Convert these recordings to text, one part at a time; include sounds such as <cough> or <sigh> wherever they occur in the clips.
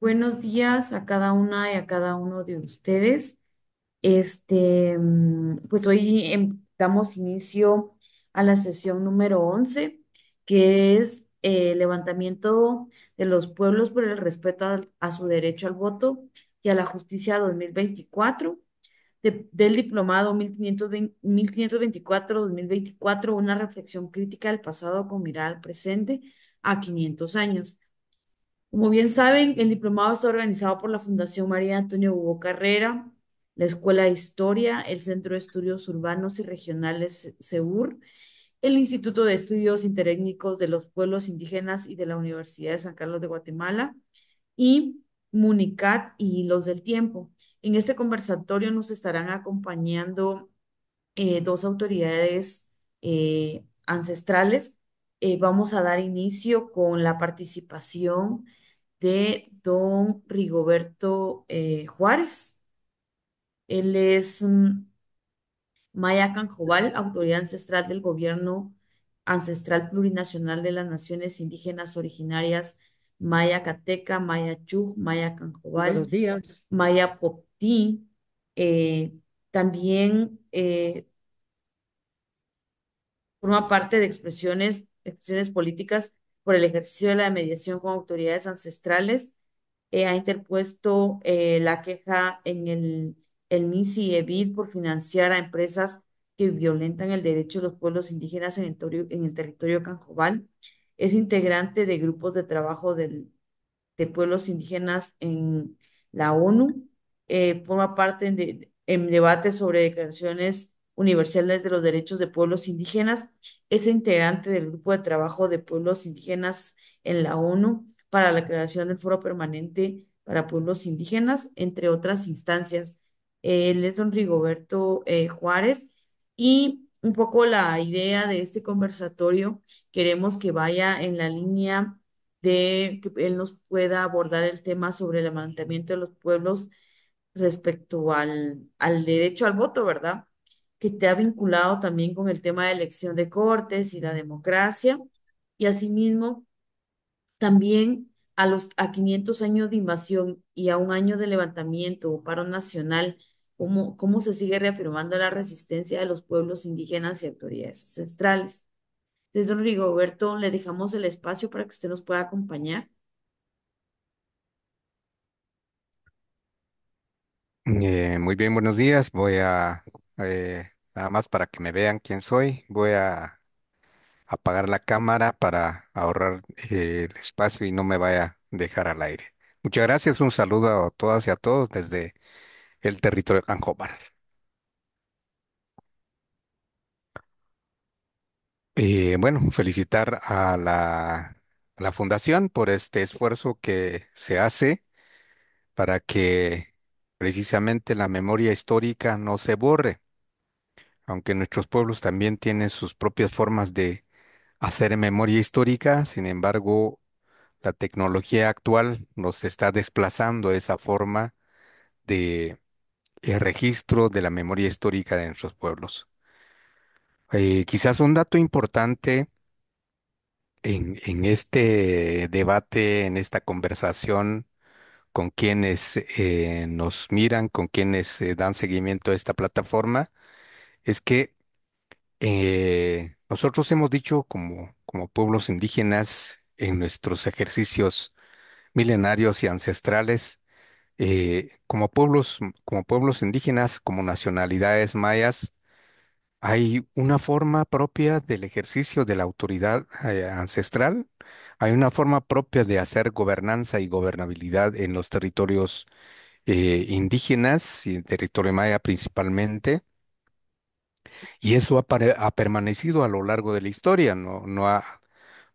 Buenos días a cada una y a cada uno de ustedes. Este, pues hoy em, damos inicio a la sesión número 11, que es el eh, levantamiento de los pueblos por el respeto a, su derecho al voto y a la justicia 2024 del diplomado 1524-2024, una reflexión crítica del pasado con mirar al presente a 500 años. Como bien saben, el diplomado está organizado por la Fundación María Antonio Hugo Carrera, la Escuela de Historia, el Centro de Estudios Urbanos y Regionales SEUR, el Instituto de Estudios Interétnicos de los Pueblos Indígenas y de la Universidad de San Carlos de Guatemala y MUNICAT y los del Tiempo. En este conversatorio nos estarán acompañando eh, dos autoridades eh, ancestrales. Eh, vamos a dar inicio con la participación de don Rigoberto Juárez. Él es mm, Maya Canjobal, autoridad ancestral del gobierno ancestral plurinacional de las naciones indígenas originarias maya cateca, maya Chug, maya cancobal, maya Popti, eh, también eh, forma parte de expresiones, expresiones políticas por el ejercicio de la mediación con autoridades ancestrales. Eh, ha interpuesto la queja en el, el MISI e por financiar a empresas que violentan el derecho de los pueblos indígenas en el, en el territorio cancobal. Es integrante de grupos de trabajo de pueblos indígenas en la ONU. Eh, forma parte en, de, en debates sobre declaraciones universales de los derechos de pueblos indígenas. Es integrante del grupo de trabajo de pueblos indígenas en la ONU para la creación del Foro Permanente para Pueblos Indígenas, entre otras instancias. Eh, él es don Rigoberto eh, Juárez y un poco la idea de este conversatorio. Queremos que vaya en la línea de que él nos pueda abordar el tema sobre el levantamiento de los pueblos respecto al, al derecho al voto, ¿verdad? Que te ha vinculado también con el tema de elección de cortes y la democracia, y asimismo también a los a 500 años de invasión y a un año de levantamiento o paro nacional cómo, se sigue reafirmando la resistencia de los pueblos indígenas y autoridades ancestrales. Entonces, don Rigoberto, le dejamos el espacio para que usted nos pueda acompañar. Eh, muy bien, buenos días. Voy a, eh, nada más para que me vean quién soy, voy a apagar la cámara para ahorrar eh, el espacio y no me vaya a dejar al aire. Muchas gracias, un saludo a todas y a todos desde el territorio de y Eh, bueno, felicitar a la, a la fundación por este esfuerzo que se hace para que precisamente la memoria histórica no se borre, aunque nuestros pueblos también tienen sus propias formas de hacer memoria histórica, sin embargo, la tecnología actual nos está desplazando esa forma de el registro de la memoria histórica de nuestros pueblos. Eh, quizás un dato importante en, este debate, en esta conversación con quienes eh, nos miran, con quienes eh, dan seguimiento a esta plataforma, es que nosotros hemos dicho como, como pueblos indígenas en nuestros ejercicios milenarios y ancestrales eh, como pueblos, como pueblos indígenas, como nacionalidades mayas, hay una forma propia del ejercicio de la autoridad eh, ancestral, hay una forma propia de hacer gobernanza y gobernabilidad en los territorios eh, indígenas y el territorio maya principalmente. Y eso ha, permanecido a lo largo de la historia, no, no ha,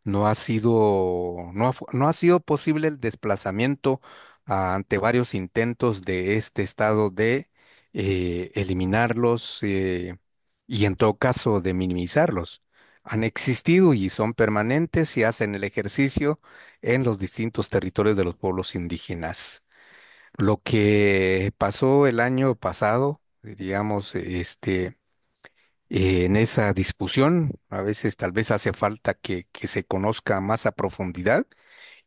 no ha sido, no ha, no ha sido posible el desplazamiento ante varios intentos de este Estado de eh, eliminarlos eh, y en todo caso de minimizarlos. Han existido y son permanentes y hacen el ejercicio en los distintos territorios de los pueblos indígenas. Lo que pasó el año pasado, diríamos, este, en esa discusión, a veces tal vez hace falta que se conozca más a profundidad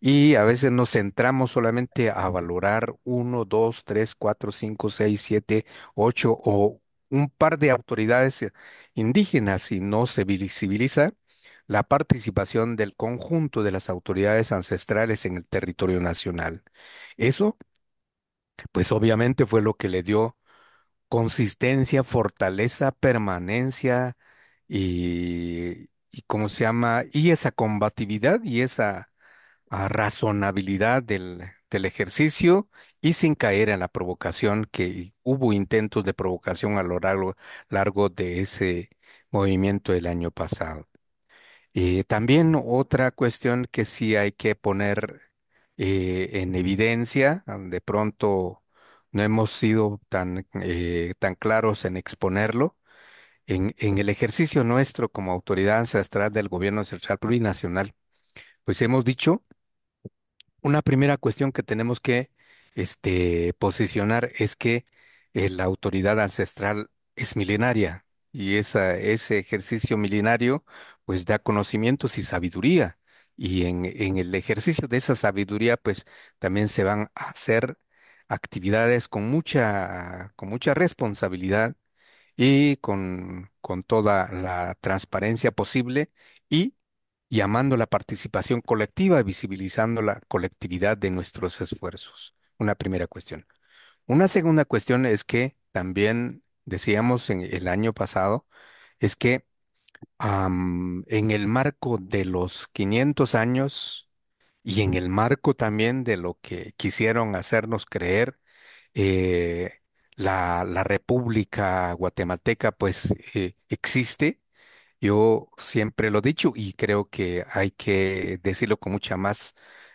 y a veces nos centramos solamente a valorar uno, dos, tres, cuatro, cinco, seis, siete, ocho o un par de autoridades indígenas y no se visibiliza la participación del conjunto de las autoridades ancestrales en el territorio nacional. Eso, pues obviamente fue lo que le dio consistencia, fortaleza, permanencia y, y ¿cómo se llama? Y esa combatividad y esa a razonabilidad del, ejercicio y sin caer en la provocación, que hubo intentos de provocación a lo largo, de ese movimiento del año pasado. y eh, también otra cuestión que sí hay que poner eh, en evidencia, de pronto no hemos sido tan, eh, tan claros en exponerlo. En, el ejercicio nuestro como autoridad ancestral del gobierno central plurinacional, pues hemos dicho una primera cuestión que tenemos que este, posicionar es que eh, la autoridad ancestral es milenaria y ese ejercicio milenario pues da conocimientos y sabiduría y en, en el ejercicio de esa sabiduría pues también se van a hacer actividades con mucha, con mucha responsabilidad y con, con toda la transparencia posible y Llamando la participación colectiva, visibilizando la colectividad de nuestros esfuerzos. Una primera cuestión. Una segunda cuestión es que también decíamos en el año pasado, es que en el marco de los 500 años y en el marco también de lo que quisieron hacernos creer, eh, la, República Guatemalteca pues eh, existe yo siempre lo he dicho y creo que hay que decirlo con mucha más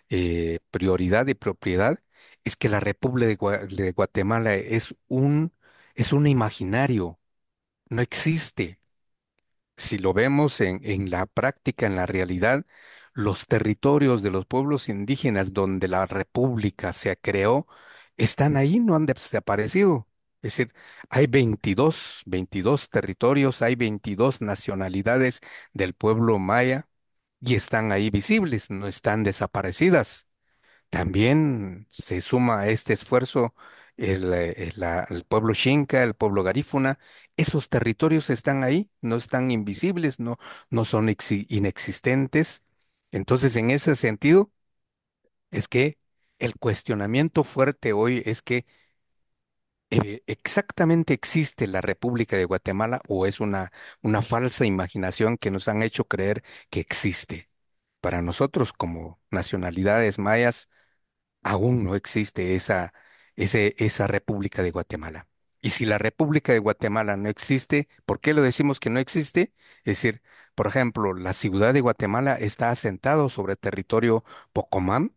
eh, prioridad y propiedad, es que la República de, Guatemala es un, es un imaginario, no existe. Si lo vemos en, en la práctica, en la realidad, los territorios de los pueblos indígenas donde la República se creó están ahí, no han desaparecido. Es decir, hay 22, 22 territorios, hay 22 nacionalidades del pueblo maya y están ahí visibles, no están desaparecidas. También se suma a este esfuerzo el, eh, pueblo xinca, el pueblo garífuna. Esos territorios están ahí, no están invisibles, no, no son inexistentes. Entonces, en ese sentido, es que el cuestionamiento fuerte hoy es que eh, exactamente existe la República de Guatemala o es una, una falsa imaginación que nos han hecho creer que existe? Para nosotros como nacionalidades mayas, aún no existe esa, esa República de Guatemala. Y si la República de Guatemala no existe, ¿por qué lo decimos que no existe? Es decir, por ejemplo, la ciudad de Guatemala está asentado sobre territorio Pocomán,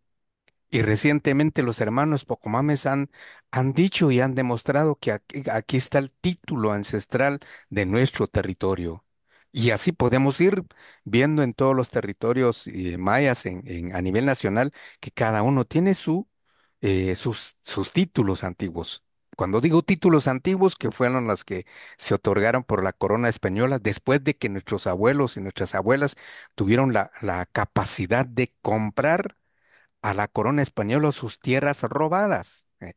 y recientemente los hermanos Pocomames han, han dicho y han demostrado que aquí, está el título ancestral de nuestro territorio. Y así podemos ir viendo en todos los territorios eh, mayas a nivel nacional que cada uno tiene su, eh, sus, sus títulos antiguos. Cuando digo títulos antiguos, que fueron las que se otorgaron por la corona española después de que nuestros abuelos y nuestras abuelas tuvieron la capacidad de comprar a la corona española sus tierras robadas. Eh,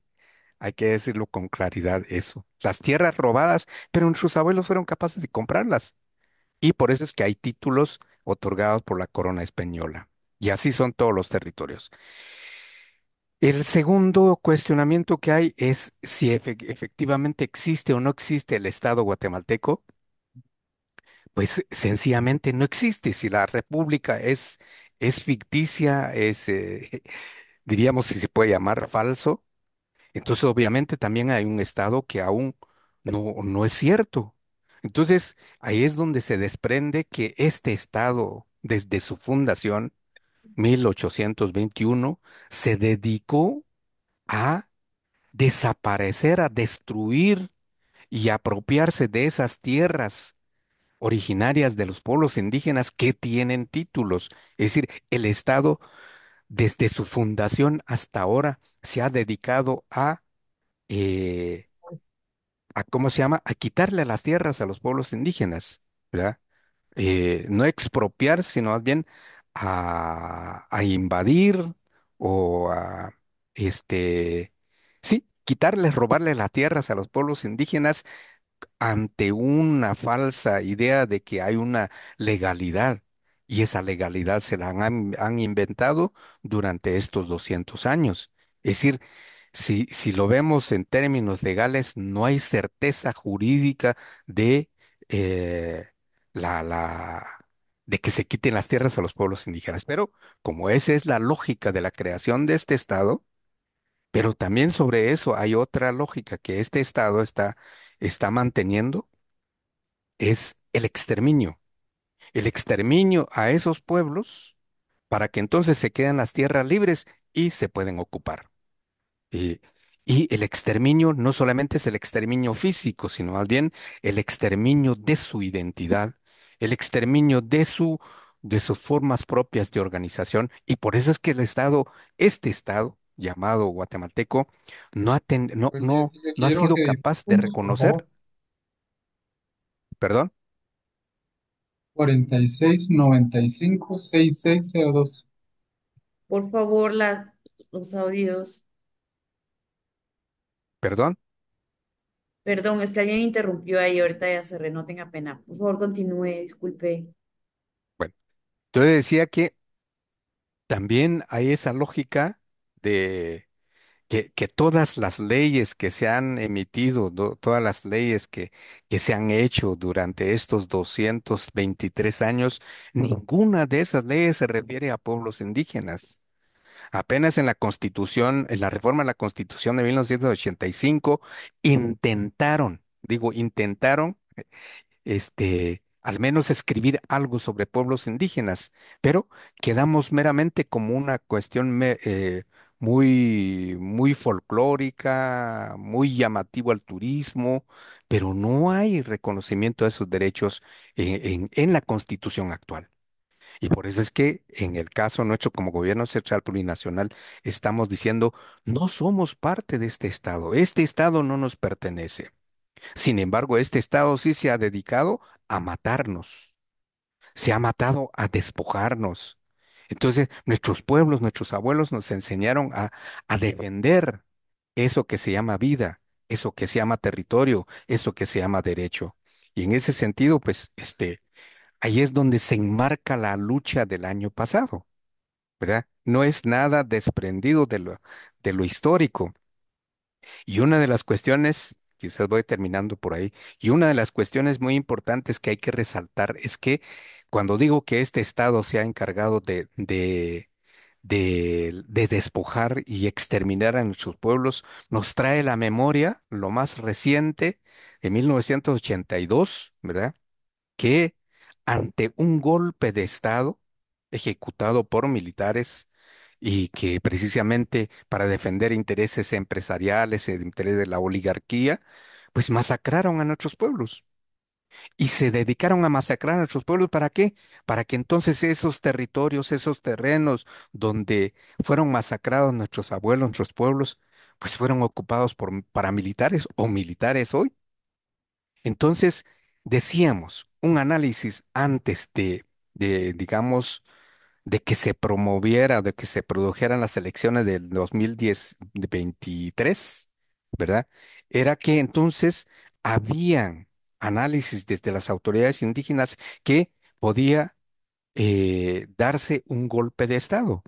hay que decirlo con claridad eso. Las tierras robadas, pero sus abuelos fueron capaces de comprarlas. Y por eso es que hay títulos otorgados por la corona española. Y así son todos los territorios. El segundo cuestionamiento que hay es si efectivamente existe o no existe el Estado guatemalteco. Pues sencillamente no existe. Si la república es es ficticia, es, eh, <laughs> diríamos si se puede llamar falso. Entonces, obviamente, también hay un estado que aún no, no es cierto. Entonces, ahí es donde se desprende que este estado, desde su fundación, 1821, se dedicó a desaparecer, a destruir y apropiarse de esas tierras originarias de los pueblos indígenas que tienen títulos. Es decir, el Estado desde su fundación hasta ahora se ha dedicado a, eh, a ¿cómo se llama? A quitarle las tierras a los pueblos indígenas, ¿verdad? Eh, no expropiar, sino más bien a, invadir o a, este, sí, quitarles, robarle las tierras a los pueblos indígenas ante una falsa idea de que hay una legalidad y esa legalidad se la han, inventado durante estos 200 años. Es decir, si, si lo vemos en términos legales, no hay certeza jurídica de, eh, la, la, de que se quiten las tierras a los pueblos indígenas. Pero como esa es la lógica de la creación de este Estado, pero también sobre eso hay otra lógica, que este Estado está está manteniendo es el exterminio. El exterminio a esos pueblos para que entonces se queden las tierras libres y se pueden ocupar. Eh, y, el exterminio no solamente es el exterminio físico, sino más bien el exterminio de su identidad, el exterminio de su de sus formas propias de organización y por eso es que el Estado, este Estado, llamado guatemalteco no, no, pues no, no ha sido capaz de reconocer, perdón, 4695 6602. Por favor, los audios. perdón, Perdón, es que alguien interrumpió ahí, ahorita ya se renoten a pena. Por favor, continúe, disculpe. bueno, entonces decía que también hay esa lógica de que, que todas las leyes que se han emitido, todas las leyes que, que se han hecho durante estos 223 años, ninguna de esas leyes se refiere a pueblos indígenas. Apenas en la Constitución, en la reforma de la Constitución de 1985, intentaron, digo, intentaron, este, al menos escribir algo sobre pueblos indígenas, pero quedamos meramente como una cuestión eh, muy, muy folclórica, muy llamativo al turismo, pero no hay reconocimiento de esos derechos e-, en, en la constitución actual. Y por eso es que en el caso nuestro como gobierno central plurinacional estamos diciendo, no somos parte de este Estado, este Estado no nos pertenece. Sin embargo, este Estado sí se ha dedicado a matarnos, se ha matado a despojarnos, entonces, nuestros pueblos, nuestros abuelos nos enseñaron a, defender eso que se llama vida, eso que se llama territorio, eso que se llama derecho. Y en ese sentido, pues, este, ahí es donde se enmarca la lucha del año pasado, ¿verdad? No es nada desprendido de lo, de lo histórico. Y una de las cuestiones, quizás voy terminando por ahí, y una de las cuestiones muy importantes que hay que resaltar es que cuando digo que este Estado se ha encargado de, despojar y exterminar a nuestros pueblos, nos trae la memoria, lo más reciente, de 1982, ¿verdad? Que ante un golpe de Estado ejecutado por militares y que precisamente para defender intereses empresariales, el interés de la oligarquía, pues masacraron a nuestros pueblos. Y se dedicaron a masacrar a nuestros pueblos, ¿para qué? Para que entonces esos territorios, esos terrenos donde fueron masacrados nuestros abuelos, nuestros pueblos, pues fueron ocupados por paramilitares o militares hoy. Entonces, decíamos, un análisis antes de, de digamos, de que se promoviera, de que se produjeran las elecciones del 2010-23, ¿verdad? Era que entonces habían análisis desde las autoridades indígenas que podía eh, darse un golpe de Estado.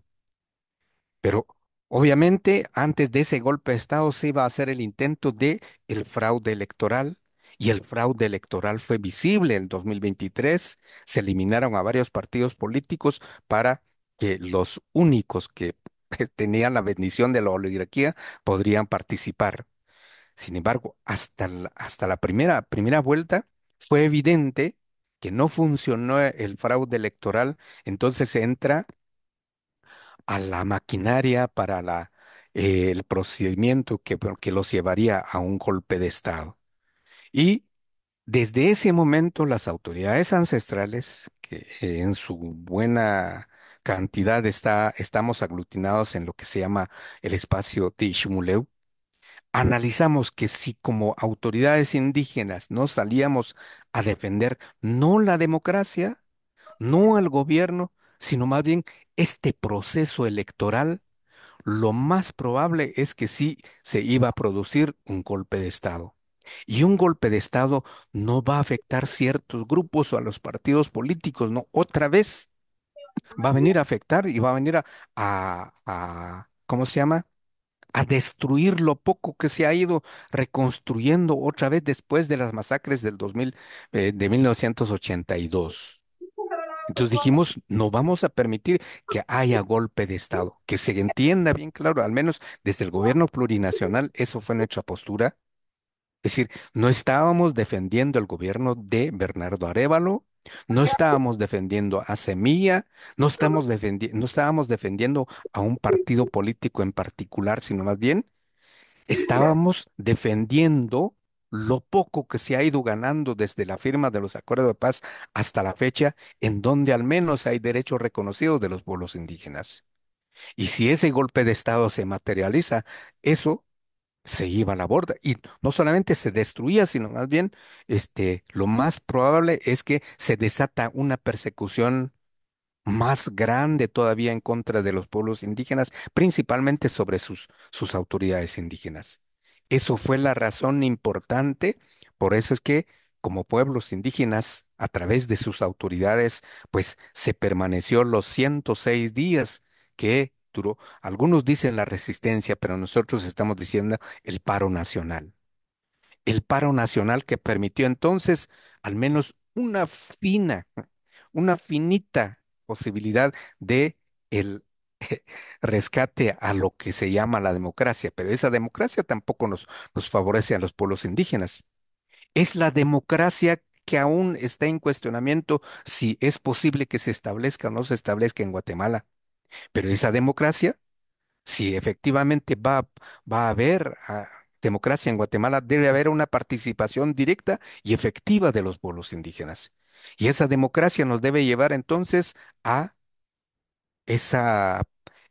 Pero obviamente antes de ese golpe de Estado se iba a hacer el intento de el fraude electoral y el fraude electoral fue visible en 2023. Se eliminaron a varios partidos políticos para que los únicos que <laughs> tenían la bendición de la oligarquía podrían participar. Sin embargo, hasta la, hasta la primera, primera vuelta fue evidente que no funcionó el fraude electoral, entonces se entra a la maquinaria para eh, el procedimiento que, que los llevaría a un golpe de Estado. Y desde ese momento las autoridades ancestrales, que en su buena cantidad está, estamos aglutinados en lo que se llama el espacio Tishmuleu, analizamos que si como autoridades indígenas no salíamos a defender no la democracia, no al gobierno, sino más bien este proceso electoral, lo más probable es que sí se iba a producir un golpe de Estado. Y un golpe de Estado no va a afectar ciertos grupos o a los partidos políticos, no, otra vez va a venir a afectar y va a venir a, a ¿cómo se llama? a destruir lo poco que se ha ido reconstruyendo otra vez después de las masacres del 2000, eh, de 1982. Entonces dijimos, no vamos a permitir que haya golpe de Estado, que se entienda bien claro, al menos desde el gobierno plurinacional, eso fue nuestra postura. Es decir, no estábamos defendiendo el gobierno de Bernardo Arevalo, no estábamos defendiendo a Semilla, no no estábamos defendiendo a un partido político en particular, sino más bien estábamos defendiendo lo poco que se ha ido ganando desde la firma de los acuerdos de paz hasta la fecha, en donde al menos hay derechos reconocidos de los pueblos indígenas. Y si ese golpe de Estado se materializa, eso se iba a la borda y no solamente se destruía, sino más bien este, lo más probable es que se desata una persecución más grande todavía en contra de los pueblos indígenas, principalmente sobre sus, sus autoridades indígenas. Eso fue la razón importante, por eso es que como pueblos indígenas, a través de sus autoridades, pues se permaneció los 106 días que algunos dicen la resistencia, pero nosotros estamos diciendo el paro nacional. El paro nacional que permitió entonces al menos una fina, una finita posibilidad de el <laughs> rescate a lo que se llama la democracia, pero esa democracia tampoco nos, nos favorece a los pueblos indígenas. Es la democracia que aún está en cuestionamiento si es posible que se establezca o no se establezca en Guatemala. Pero esa democracia, si efectivamente va, va a haber ah, democracia en Guatemala, debe haber una participación directa y efectiva de los pueblos indígenas. Y esa democracia nos debe llevar entonces a esa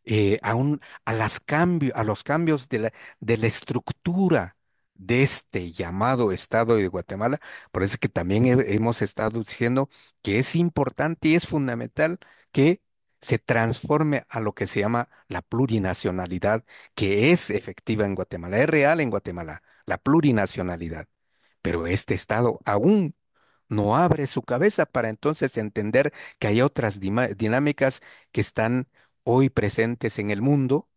eh, a, un, a, las cambios a los cambios de la, de la estructura de este llamado Estado de Guatemala. Por eso que también hemos estado diciendo que es importante y es fundamental que se transforme a lo que se llama la plurinacionalidad, que es efectiva en Guatemala, es real en Guatemala, la plurinacionalidad. Pero este Estado aún no abre su cabeza para entonces entender que hay otras dinámicas que están hoy presentes en el mundo,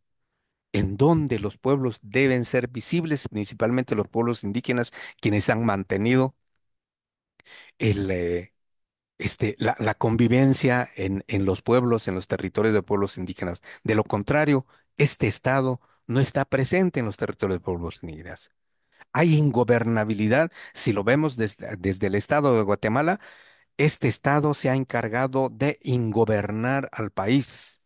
en donde los pueblos deben ser visibles, principalmente los pueblos indígenas, quienes han mantenido el, eh, este, la, convivencia en, los pueblos, en los territorios de pueblos indígenas. De lo contrario, este Estado no está presente en los territorios de pueblos indígenas. Hay ingobernabilidad. Si lo vemos desde, el Estado de Guatemala, este Estado se ha encargado de ingobernar al país.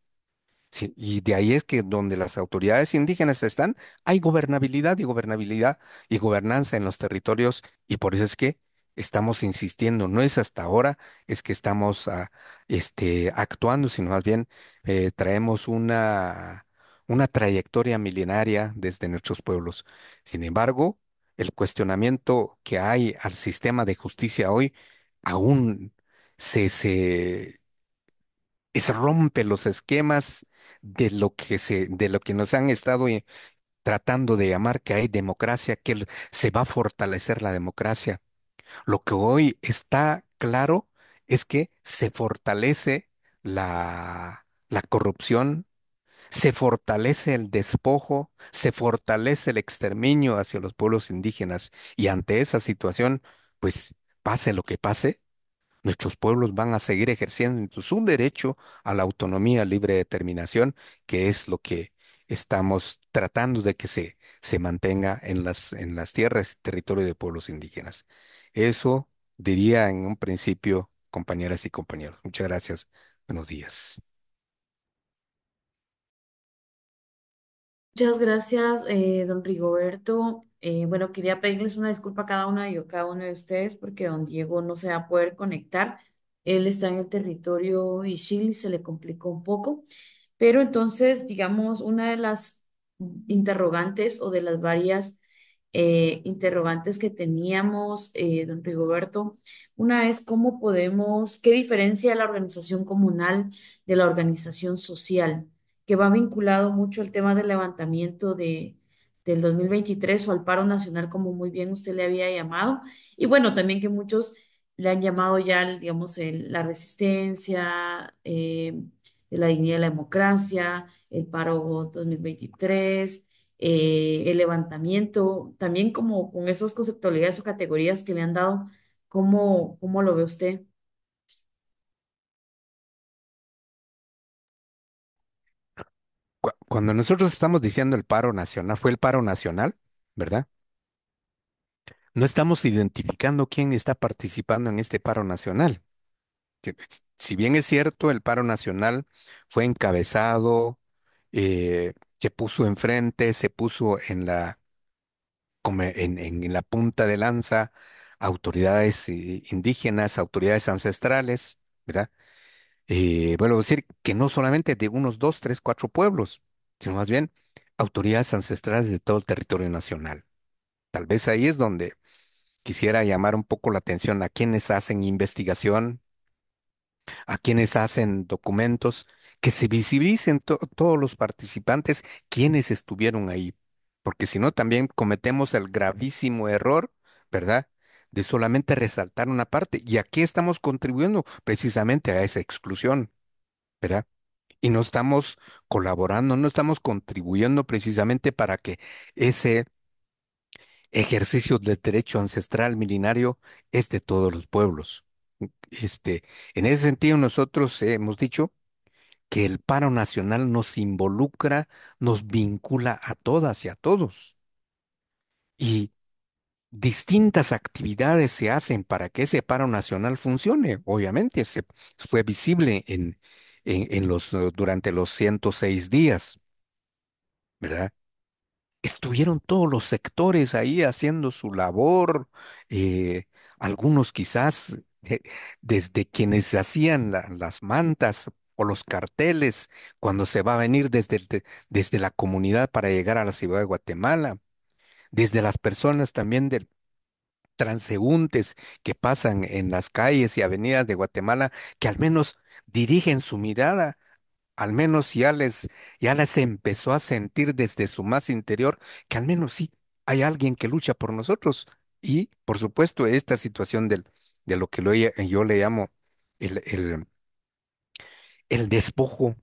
y de ahí es que donde las autoridades indígenas están, hay gobernabilidad y gobernabilidad y gobernanza en los territorios, y por eso es que estamos insistiendo, no es hasta ahora, es que estamos ah, este, actuando, sino más bien eh, traemos una, una trayectoria milenaria desde nuestros pueblos. Sin embargo, el cuestionamiento que hay al sistema de justicia hoy aún se, se, se rompe los esquemas de lo que se, de lo que nos han estado eh, tratando de llamar que hay democracia, que se va a fortalecer la democracia. Lo que hoy está claro es que se fortalece la, corrupción, se fortalece el despojo, se fortalece el exterminio hacia los pueblos indígenas y ante esa situación, pues pase lo que pase, nuestros pueblos van a seguir ejerciendo su derecho a la autonomía libre determinación, que es lo que estamos tratando de que se, se mantenga en las, en las tierras y territorio de pueblos indígenas. Eso diría en un principio, compañeras y compañeros. Muchas gracias. Buenos días. Muchas gracias, eh, don Rigoberto. Eh, bueno, quería pedirles una disculpa a cada una y a cada uno de ustedes porque don Diego no se va a poder conectar. Él está en el territorio y Chile se le complicó un poco. Pero entonces, digamos, una de las interrogantes o de las varias eh, interrogantes que teníamos, eh, don Rigoberto. Una es cómo podemos, qué diferencia la organización comunal de la organización social, que va vinculado mucho al tema del levantamiento de, del 2023 o al paro nacional, como muy bien usted le había llamado. Y bueno, también que muchos le han llamado ya, digamos, la resistencia, de eh, la dignidad de la democracia, el paro 2023, eh, el levantamiento, también como con esas conceptualidades o categorías que le han dado, ¿cómo, cómo lo ve usted? Cuando nosotros estamos diciendo el paro nacional, fue el paro nacional, ¿verdad? No estamos identificando quién está participando en este paro nacional. Si bien es cierto, el paro nacional fue encabezado eh, se puso enfrente, se puso en la, en, la punta de lanza autoridades eh, indígenas, autoridades ancestrales, ¿verdad? Eh, vuelvo a decir que no solamente de unos dos, tres, cuatro pueblos, sino más bien autoridades ancestrales de todo el territorio nacional. Tal vez ahí es donde quisiera llamar un poco la atención a quienes hacen investigación, a quienes hacen documentos, que se visibilicen todos los participantes, quienes estuvieron ahí, porque si no también cometemos el gravísimo error, ¿verdad? De solamente resaltar una parte, y aquí estamos contribuyendo precisamente a esa exclusión, ¿verdad? Y no estamos colaborando, no estamos contribuyendo precisamente para que ese ejercicio del derecho ancestral milenario es de todos los pueblos. Este, en ese sentido, nosotros hemos dicho que el paro nacional nos involucra, nos vincula a todas y a todos. Y distintas actividades se hacen para que ese paro nacional funcione. Obviamente, fue visible en, los, eh, durante los 106 días, ¿verdad? Estuvieron todos los sectores ahí haciendo su labor, eh, algunos quizás eh, desde quienes hacían las mantas o los carteles cuando se va a venir desde, desde la comunidad para llegar a la ciudad de Guatemala, desde las personas también del transeúntes que pasan en las calles y avenidas de Guatemala, que al menos dirigen su mirada, al menos ya les, ya les empezó a sentir desde su más interior que al menos sí hay alguien que lucha por nosotros. Y por supuesto, esta situación del, de lo que yo le llamo el el despojo,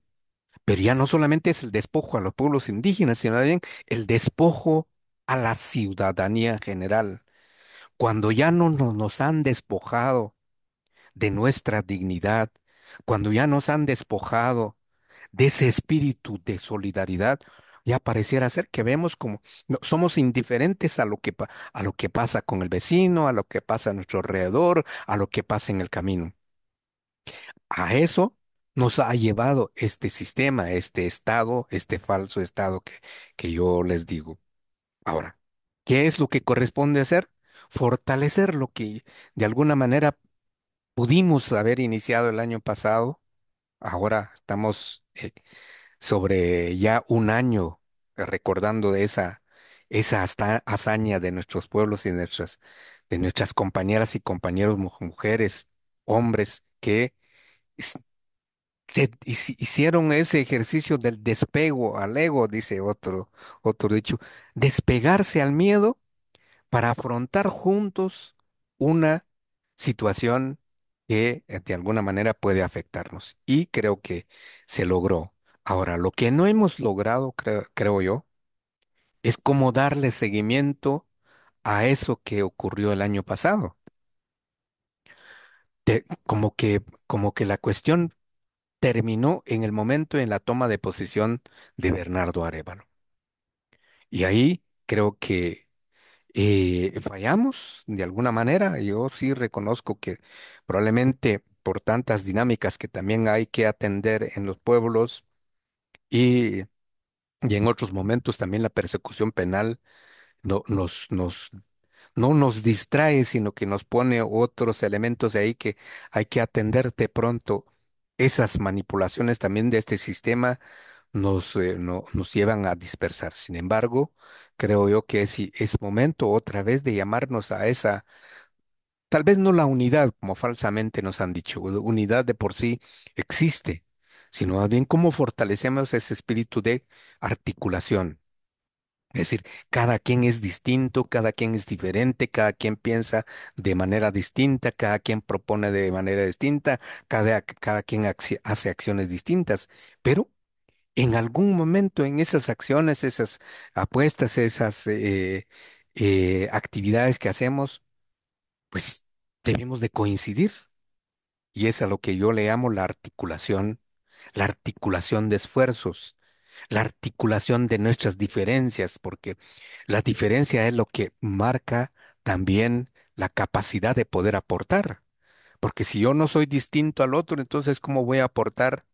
pero ya no solamente es el despojo a los pueblos indígenas, sino también el despojo a la ciudadanía general. Cuando ya no nos, han despojado de nuestra dignidad, cuando ya nos han despojado de ese espíritu de solidaridad, ya pareciera ser que vemos como somos indiferentes a lo, que, a lo que pasa con el vecino, a lo que pasa a nuestro alrededor, a lo que pasa en el camino. A eso nos ha llevado este sistema, este estado, este falso estado que, que yo les digo. Ahora, ¿qué es lo que corresponde hacer? Fortalecer lo que de alguna manera pudimos haber iniciado el año pasado. Ahora estamos eh, sobre ya un año recordando de esa, esa hazaña de nuestros pueblos y nuestras, de nuestras compañeras y compañeros mujeres, hombres que se hicieron ese ejercicio del despego al ego, dice otro, otro dicho, despegarse al miedo para afrontar juntos una situación que eh, de alguna manera puede afectarnos. Y creo que se logró. Ahora, lo que no hemos logrado, creo, yo, es cómo darle seguimiento a eso que ocurrió el año pasado. como que, como que la cuestión terminó en el momento en la toma de posición de Bernardo Arevalo. Y ahí creo que eh, fallamos de alguna manera. Yo sí reconozco que probablemente por tantas dinámicas que también hay que atender en los pueblos y, y en otros momentos también la persecución penal no, nos, no nos distrae, sino que nos pone otros elementos de ahí que hay que atenderte pronto esas manipulaciones también de este sistema eh, nos, llevan a dispersar. Sin embargo, creo yo que es momento otra vez de llamarnos a esa, tal vez no la unidad, como falsamente nos han dicho, unidad de por sí existe, sino también bien cómo fortalecemos ese espíritu de articulación. Es decir, cada quien es distinto, cada quien es diferente, cada quien piensa de manera distinta, cada quien propone de manera distinta, cada, quien hace acciones distintas, pero en algún momento en esas acciones, esas apuestas, esas eh, eh, actividades que hacemos, pues debemos de coincidir. Y es a lo que yo le llamo la articulación, la articulación de esfuerzos la articulación de nuestras diferencias, porque la diferencia es lo que marca también la capacidad de poder aportar. Porque si yo no soy distinto al otro, entonces ¿cómo voy a aportar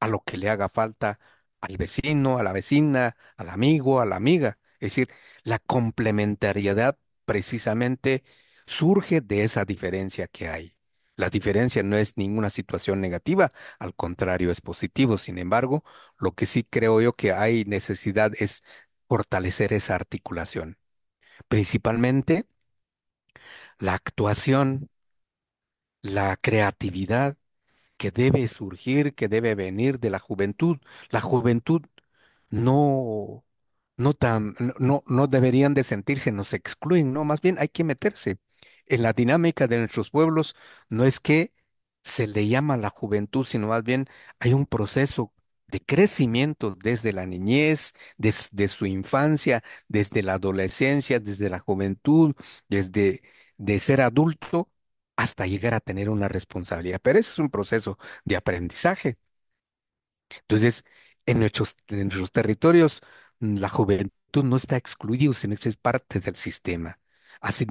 a lo que le haga falta al vecino, a la vecina, al amigo, a la amiga? Es decir, la complementariedad precisamente surge de esa diferencia que hay. La diferencia no es ninguna situación negativa, al contrario, es positivo. Sin embargo, lo que sí creo yo que hay necesidad es fortalecer esa articulación. Principalmente la actuación, la creatividad que debe surgir, que debe venir de la juventud. La juventud no, no, tan, no, no deberían de sentirse, nos excluyen, no, más bien hay que meterse en la dinámica de nuestros pueblos no es que se le llama la juventud, sino más bien hay un proceso de crecimiento desde la niñez, desde su infancia, desde la adolescencia, desde la juventud, desde de ser adulto hasta llegar a tener una responsabilidad. Pero ese es un proceso de aprendizaje. Entonces, en nuestros, en nuestros territorios, la juventud no está excluida, sino que es parte del sistema. Así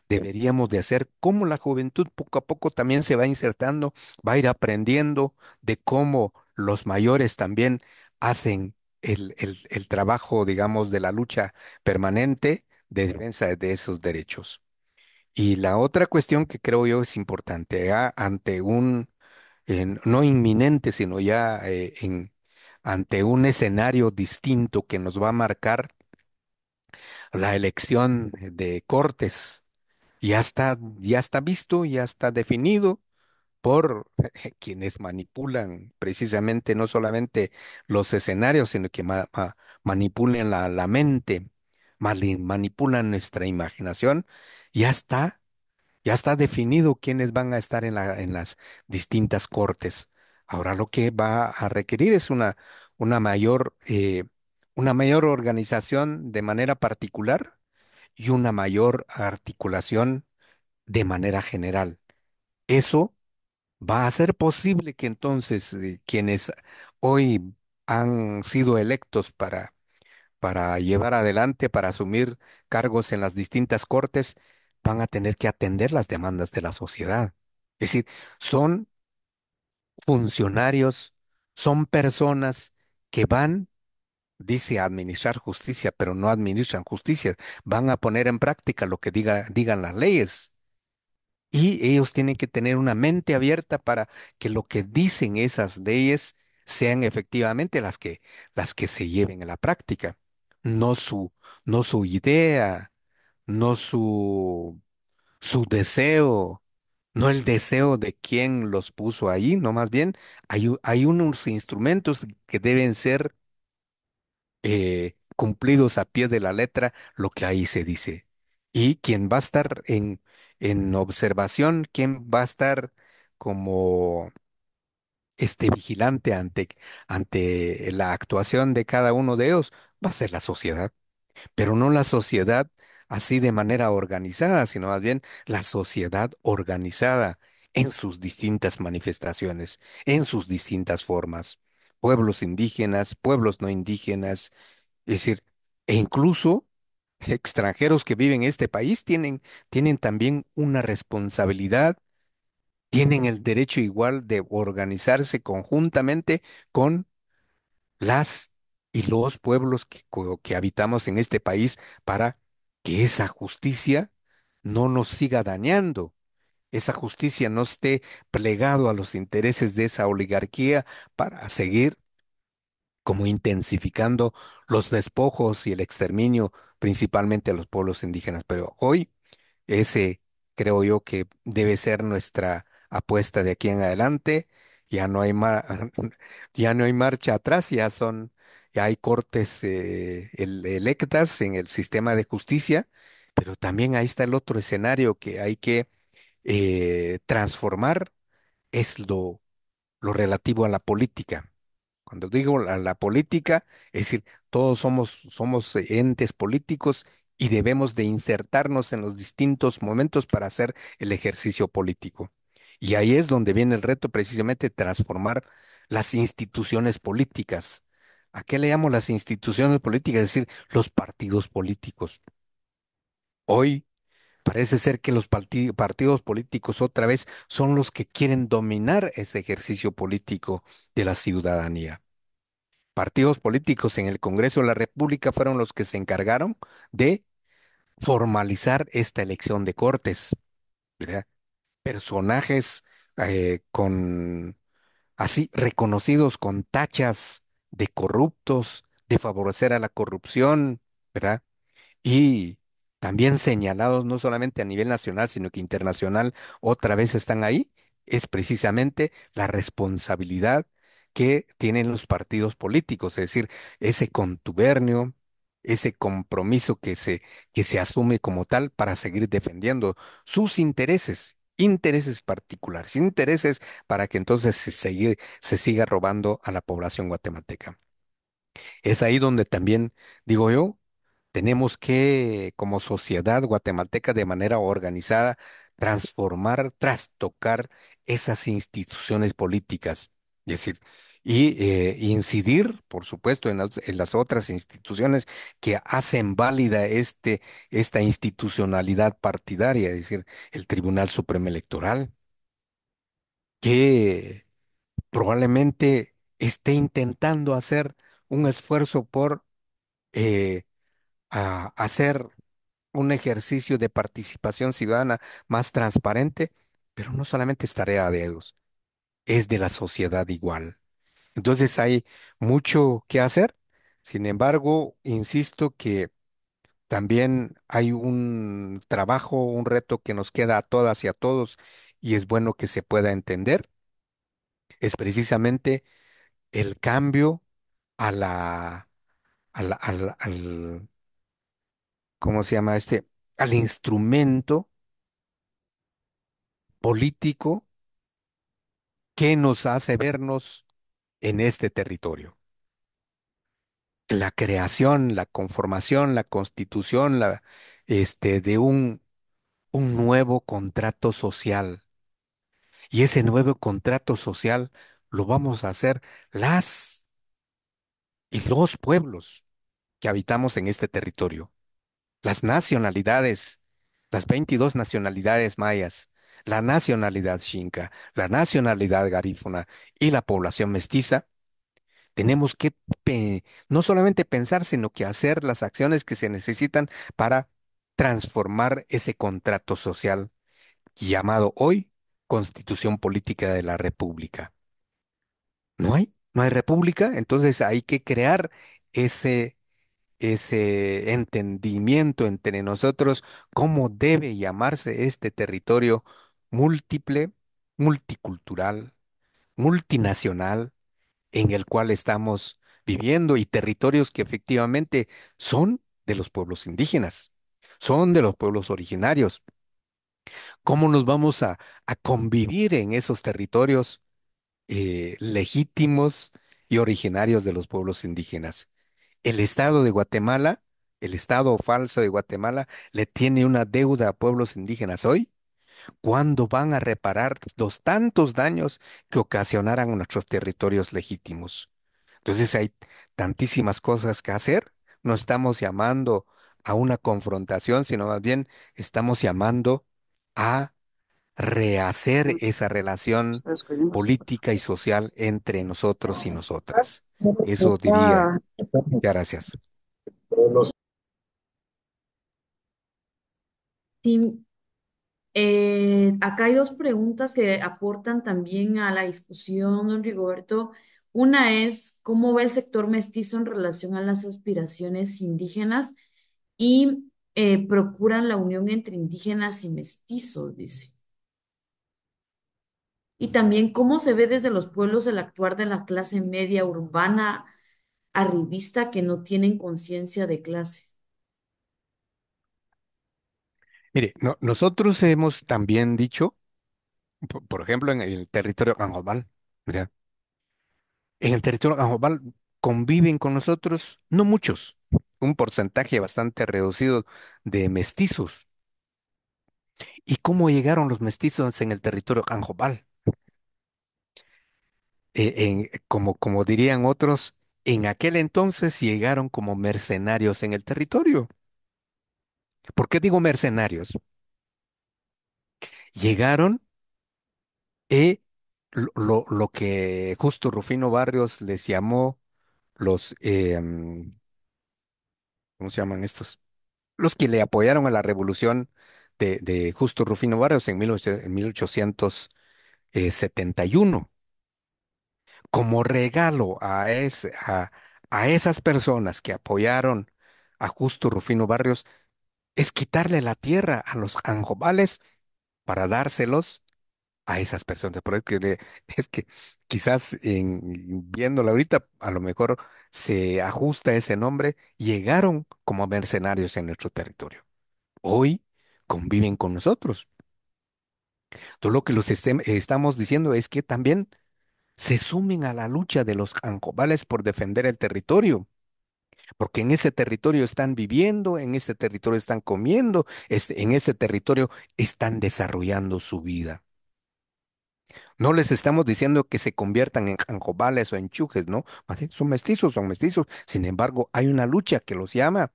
deberíamos de hacer, como la juventud poco a poco también se va insertando, va a ir aprendiendo de cómo los mayores también hacen el, trabajo, digamos, de la lucha permanente de defensa de esos derechos. Y la otra cuestión que creo yo es importante, ah, ante un, no inminente, sino ya eh, en, ante un escenario distinto que nos va a marcar la elección de Cortes. Ya está, ya está visto, ya está definido por <laughs> quienes manipulan precisamente no solamente los escenarios, sino que manipulan la, mente, manipulan nuestra imaginación. Ya está, ya está definido quiénes van a estar en, la, en las distintas cortes. Ahora lo que va a requerir es una, una mayor eh, una mayor organización de manera particular y una mayor articulación de manera general. Eso va a hacer posible que entonces eh, quienes hoy han sido electos para, para llevar adelante, para asumir cargos en las distintas cortes, van a tener que atender las demandas de la sociedad. Es decir, son funcionarios, son personas que van dice administrar justicia, pero no administran justicia. Van a poner en práctica lo que diga, digan las leyes. Y ellos tienen que tener una mente abierta para que lo que dicen esas leyes sean efectivamente las que, las que se lleven a la práctica. No su, no su idea, no su, su deseo, no el deseo de quien los puso ahí, no más bien hay, hay unos instrumentos que deben ser eh, cumplidos a pie de la letra lo que ahí se dice. Y quien va a estar en, en observación, quien va a estar como este vigilante ante, ante la actuación de cada uno de ellos, va a ser la sociedad. Pero no la sociedad así de manera organizada, sino más bien la sociedad organizada en sus distintas manifestaciones, en sus distintas formas pueblos indígenas, pueblos no indígenas, es decir, e incluso <laughs> extranjeros que viven en este país tienen, tienen también una responsabilidad, tienen el derecho igual de organizarse conjuntamente con las y los pueblos que habitamos en este país para que esa justicia no nos siga dañando, esa justicia no esté plegado a los intereses de esa oligarquía para seguir como intensificando los despojos y el exterminio principalmente a los pueblos indígenas. Pero hoy ese creo yo que debe ser nuestra apuesta de aquí en adelante. Ya no hay, <laughs> ya no hay marcha atrás, ya son, ya hay cortes eh, electas en el sistema de justicia, pero también ahí está el otro escenario que hay que eh, transformar es lo, lo relativo a la política. Cuando digo la, la, política, es decir, todos somos, somos entes políticos y debemos de insertarnos en los distintos momentos para hacer el ejercicio político. Y ahí es donde viene el reto precisamente transformar las instituciones políticas. ¿A qué le llamo las instituciones políticas? Es decir, los partidos políticos. Hoy Parece ser que los partidos políticos otra vez son los que quieren dominar ese ejercicio político de la ciudadanía. Partidos políticos en el Congreso de la República fueron los que se encargaron de formalizar esta elección de cortes. ¿verdad? Personajes eh, con así reconocidos con tachas de corruptos, de favorecer a la corrupción, ¿verdad? Y también señalados no solamente a nivel nacional, sino que internacional, otra vez están ahí, es precisamente la responsabilidad que tienen los partidos políticos, es decir, ese contubernio, ese compromiso que se, que se asume como tal para seguir defendiendo sus intereses, intereses particulares, intereses para que entonces se siga robando a la población guatemalteca. Es ahí donde también, digo yo, tenemos que, como sociedad guatemalteca, de manera organizada, transformar, trastocar esas instituciones políticas. Es decir, y eh, incidir, por supuesto, en las, otras instituciones que hacen válida este, esta institucionalidad partidaria, es decir, el Tribunal Supremo Electoral, que probablemente esté intentando hacer un esfuerzo por eh, a hacer un ejercicio de participación ciudadana más transparente, pero no solamente es tarea de ellos, es de la sociedad igual. Entonces hay mucho que hacer, sin embargo, insisto que también hay un trabajo, un reto que nos queda a todas y a todos y es bueno que se pueda entender, es precisamente el cambio a la, al, ¿cómo se llama este? Al instrumento político que nos hace vernos en este territorio. La creación, la conformación, la constitución la, este, de un, un nuevo contrato social. Y ese nuevo contrato social lo vamos a hacer las y los pueblos que habitamos en este territorio las nacionalidades, las 22 nacionalidades mayas, la nacionalidad xinca, la nacionalidad garífuna y la población mestiza, tenemos que no solamente pensar, sino que hacer las acciones que se necesitan para transformar ese contrato social llamado hoy Constitución Política de la República. ¿No hay? ¿No hay república? Entonces hay que crear ese ese entendimiento entre nosotros, cómo debe llamarse este territorio múltiple, multicultural, multinacional, en el cual estamos viviendo y territorios que efectivamente son de los pueblos indígenas, son de los pueblos originarios. ¿Cómo nos vamos a, convivir en esos territorios eh, legítimos y originarios de los pueblos indígenas? El Estado de Guatemala, el Estado falso de Guatemala, le tiene una deuda a pueblos indígenas hoy. ¿Cuándo van a reparar los tantos daños que ocasionaran nuestros territorios legítimos? Entonces hay tantísimas cosas que hacer. No estamos llamando a una confrontación, sino más bien estamos llamando a rehacer esa relación política y social entre nosotros y nosotras. Eso diría. Muchas gracias. Eh, acá hay dos preguntas que aportan también a la discusión, don Rigoberto. Una es, ¿cómo ve el sector mestizo en relación a las aspiraciones indígenas? Y eh, procuran la unión entre indígenas y mestizos, dice y también cómo se ve desde los pueblos el actuar de la clase media urbana arribista que no tienen conciencia de clase. Mire, nosotros hemos también dicho, por, ejemplo, en el territorio Canjobal, en el territorio Canjobal conviven con nosotros, no muchos, un porcentaje bastante reducido de mestizos. ¿Y cómo llegaron los mestizos en el territorio Canjobal? E, como, como dirían otros, en aquel entonces llegaron como mercenarios en el territorio. ¿Por qué digo mercenarios? Llegaron y eh, lo, que justo Rufino Barrios les llamó los, em, ¿cómo se llaman estos? Los que le apoyaron a la revolución de, de Justo Rufino Barrios en en 1871 como regalo a, a, esas personas que apoyaron a Justo Rufino Barrios es quitarle la tierra a los anjobales para dárselos a esas personas. Por eso <laughs> es que quizás en, viéndola ahorita, a lo mejor se ajusta ese nombre, llegaron como mercenarios en nuestro territorio. Hoy conviven con nosotros. Todo lo que los estamos diciendo es que también se sumen a la lucha de los ancobales por defender el territorio. Porque en ese territorio están viviendo, en ese territorio están comiendo, este, en ese territorio están desarrollando su vida. No les estamos diciendo que se conviertan en ancobales o en chujes, no. Son mestizos, son mestizos. Sin embargo, hay una lucha que los llama.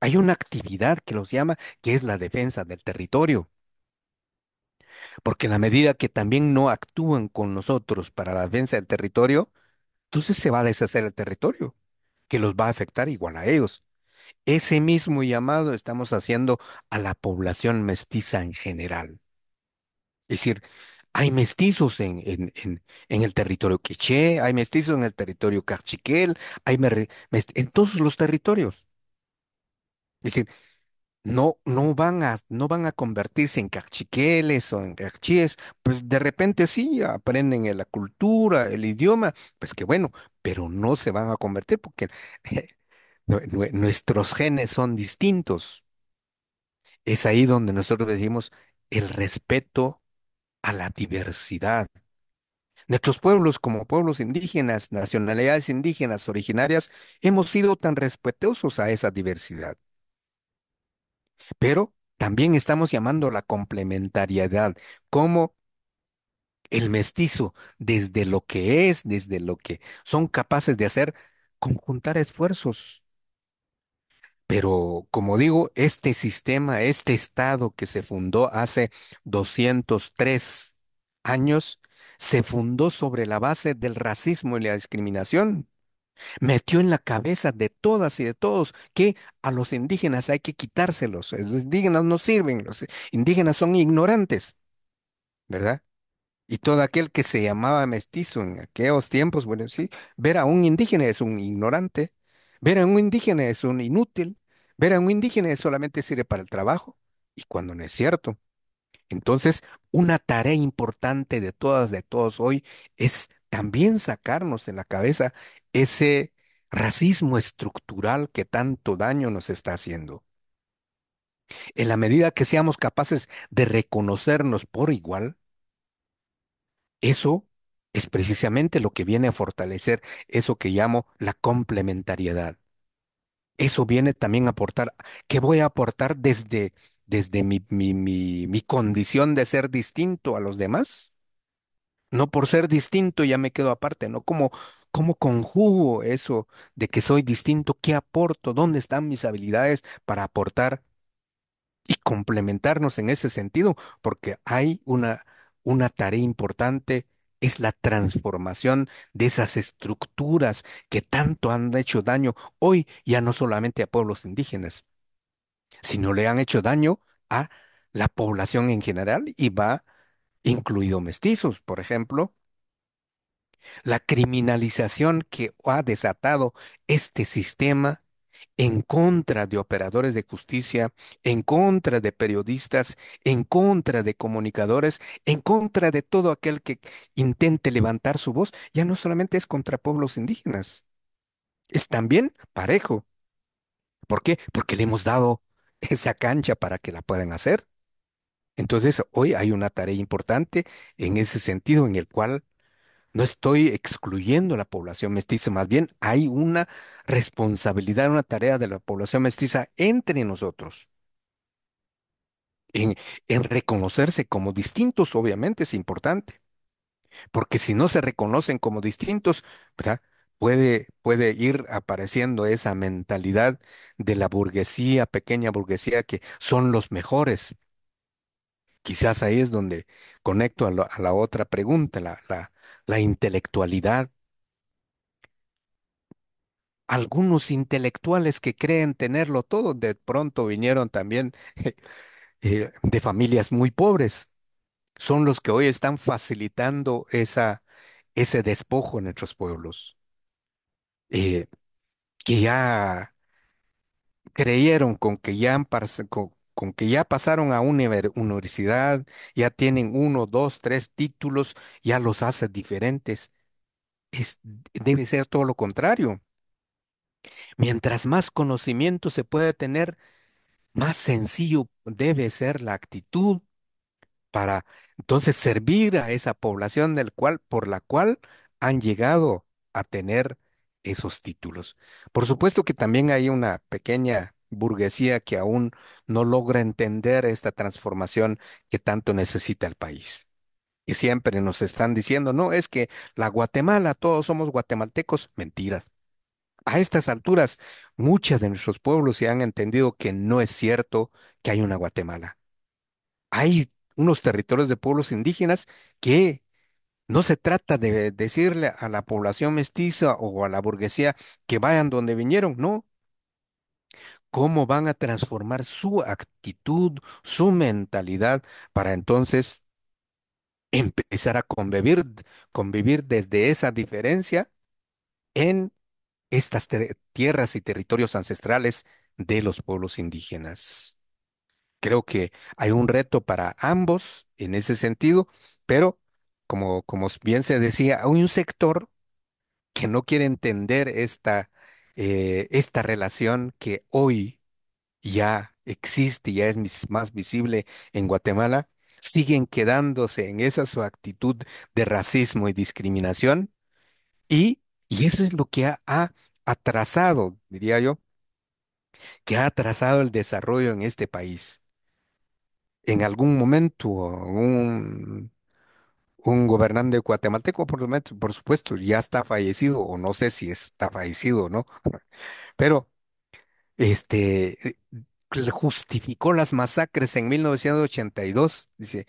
Hay una actividad que los llama, que es la defensa del territorio. Porque en la medida que también no actúan con nosotros para la defensa del territorio, entonces se va a deshacer el territorio, que los va a afectar igual a ellos. Ese mismo llamado estamos haciendo a la población mestiza en general. Es decir, hay mestizos en, en, el territorio quiché, hay mestizos en el territorio Carchiquel, hay mestizos en todos los territorios. Es decir, no, no van a, no van a convertirse en cachiqueles o en cachíes, pues de repente sí, aprenden la cultura, el idioma, pues qué bueno, pero no se van a convertir porque <laughs> nuestros genes son distintos. Es ahí donde nosotros decimos el respeto a la diversidad. Nuestros pueblos, como pueblos indígenas, nacionalidades indígenas originarias, hemos sido tan respetuosos a esa diversidad. Pero también estamos llamando la complementariedad, como el mestizo, desde lo que es, desde lo que son capaces de hacer, conjuntar esfuerzos. Pero como digo, este sistema, este Estado que se fundó hace 203 años, se fundó sobre la base del racismo y la discriminación. Metió en la cabeza de todas y de todos que a los indígenas hay que quitárselos. Eh, los indígenas no sirven, los indígenas son ignorantes, ¿verdad? Y todo aquel que se llamaba mestizo en aquellos tiempos, bueno, sí, ver a un indígena es un ignorante, ver a un indígena es un inútil, ver a un indígena solamente sirve para el trabajo, y cuando no es cierto. Entonces, una tarea importante de todas, de todos hoy, es también sacarnos en la cabeza ese racismo estructural que tanto daño nos está haciendo. En la medida que seamos capaces de reconocernos por igual, eso es precisamente lo que viene a fortalecer eso que llamo la complementariedad. Eso viene también a aportar, ¿qué voy a aportar desde, desde mi condición de ser distinto a los demás no por ser distinto ya me quedo aparte, ¿no? Como, ¿Cómo conjugo eso de que soy distinto? ¿Qué aporto? ¿Dónde están mis habilidades para aportar y complementarnos en ese sentido? Porque hay una, una tarea importante, es la transformación de esas estructuras que tanto han hecho daño hoy ya no solamente a pueblos indígenas, sino le han hecho daño a la población en general y va incluido mestizos, por ejemplo. La criminalización que ha desatado este sistema en contra de operadores de justicia, en contra de periodistas, en contra de comunicadores, en contra de todo aquel que intente levantar su voz, ya no solamente es contra pueblos indígenas, es también parejo. ¿Por qué? Porque le hemos dado esa cancha para que la puedan hacer. Entonces, hoy hay una tarea importante en ese sentido, en el cual no estoy excluyendo a la población mestiza, más bien hay una responsabilidad, una tarea de la población mestiza entre nosotros, en, reconocerse como distintos, obviamente es importante, porque si no se reconocen como distintos, Puede, puede ir apareciendo esa mentalidad de la burguesía, pequeña burguesía, que son los mejores Quizás ahí es donde conecto a, la, otra pregunta, la, la, intelectualidad. Algunos intelectuales que creen tenerlo todo, de pronto vinieron también <laughs> eh, de familias muy pobres. Son los que hoy están facilitando esa, ese despojo en nuestros pueblos. Eh, que ya creyeron con que ya han, con que ya pasaron a una universidad, ya tienen uno, dos, tres títulos, ya los hace diferentes. Es, debe ser todo lo contrario. Mientras más conocimiento se puede tener, más sencillo debe ser la actitud para entonces servir a esa población del cual, por la cual han llegado a tener esos títulos. Por supuesto que también hay una pequeña burguesía que aún no logra entender esta transformación que tanto necesita el país. Y siempre nos están diciendo, no, es que la Guatemala, todos somos guatemaltecos, mentiras. A estas alturas, muchos de nuestros pueblos se han entendido que no es cierto que hay una Guatemala. Hay unos territorios de pueblos indígenas que no se trata de decirle a la población mestiza o a la burguesía que vayan donde vinieron, no cómo van a transformar su actitud, su mentalidad, para entonces empezar a convivir, convivir desde esa diferencia en estas tierras y territorios ancestrales de los pueblos indígenas. Creo que hay un reto para ambos en ese sentido, pero como, como bien se decía, hay un sector que no quiere entender esta, eh, esta relación que hoy ya existe, ya es más visible en Guatemala, siguen quedándose en esa su actitud de racismo y discriminación. Y, eso es lo que ha, ha atrasado, diría yo, que ha atrasado el desarrollo en este país. En algún momento, un, un gobernante guatemalteco, por, por supuesto, ya está fallecido, o no sé si está fallecido o no, <laughs> pero este eh, justificó las masacres en 1982. Dice,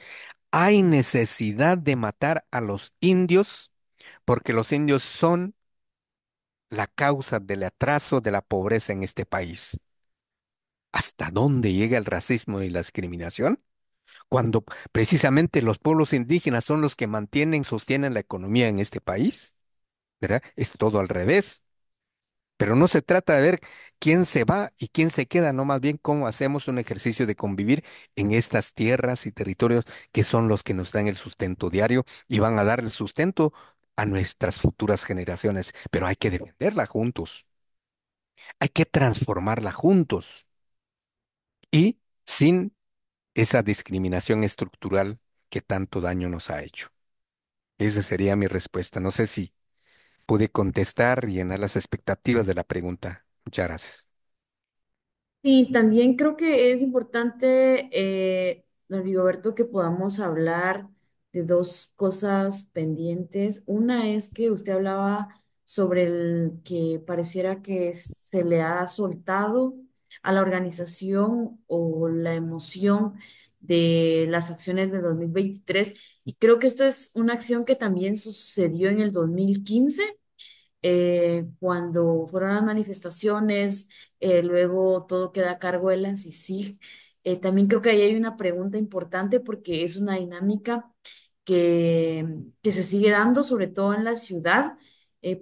hay necesidad de matar a los indios porque los indios son la causa del atraso de la pobreza en este país. ¿Hasta dónde llega el racismo y la discriminación? cuando precisamente los pueblos indígenas son los que mantienen, sostienen la economía en este país, ¿verdad? Es todo al revés. Pero no se trata de ver quién se va y quién se queda, no más bien cómo hacemos un ejercicio de convivir en estas tierras y territorios que son los que nos dan el sustento diario y van a dar el sustento a nuestras futuras generaciones. Pero hay que defenderla juntos. Hay que transformarla juntos y sin esa discriminación estructural que tanto daño nos ha hecho. Esa sería mi respuesta. No sé si pude contestar y llenar las expectativas de la pregunta. Muchas gracias. Sí, también creo que es importante, eh, don Rigoberto, que podamos hablar de dos cosas pendientes. Una es que usted hablaba sobre el que pareciera que se le ha soltado a la organización o la emoción de las acciones de 2023. Y creo que esto es una acción que también sucedió en el 2015, eh, cuando fueron las manifestaciones, eh, luego todo queda a cargo de la CICIG. Eh, también creo que ahí hay una pregunta importante porque es una dinámica que, que se sigue dando, sobre todo en la ciudad,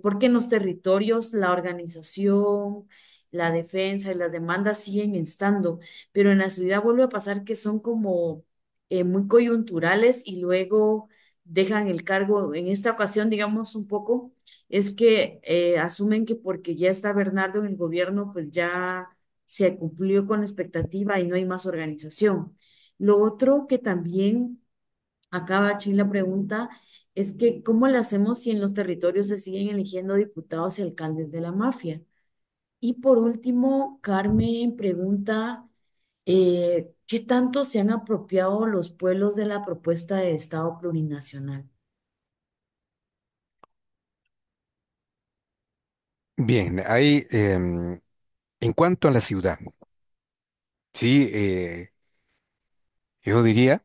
porque en los territorios la organización, la defensa y las demandas siguen estando, pero en la ciudad vuelve a pasar que son como eh, muy coyunturales y luego dejan el cargo. En esta ocasión, digamos un poco, es que eh, asumen que porque ya está Bernardo en el gobierno, pues ya se cumplió con la expectativa y no hay más organización. Lo otro que también acaba Chin la pregunta es que cómo lo hacemos si en los territorios se siguen eligiendo diputados y alcaldes de la mafia. Y por último, Carmen pregunta, eh, ¿qué tanto se han apropiado los pueblos de la propuesta de Estado plurinacional? Bien, ahí em, en cuanto a la ciudad, sí, eh, yo diría,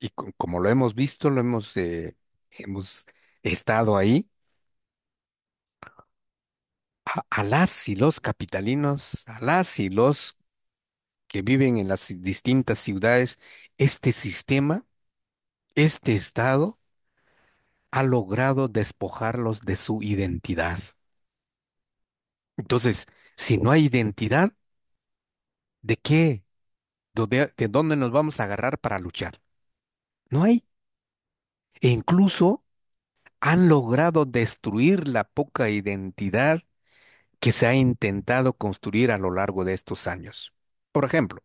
y como lo hemos visto, lo hemos, eh, hemos estado ahí, a, las y los capitalinos, a las y los que viven en las distintas ciudades, este sistema, este Estado, ha logrado despojarlos de su identidad. Entonces, si no hay identidad, ¿de qué? ¿De, de dónde nos vamos a agarrar para luchar? No hay. E incluso han logrado destruir la poca identidad que se ha intentado construir a lo largo de estos años. Por ejemplo,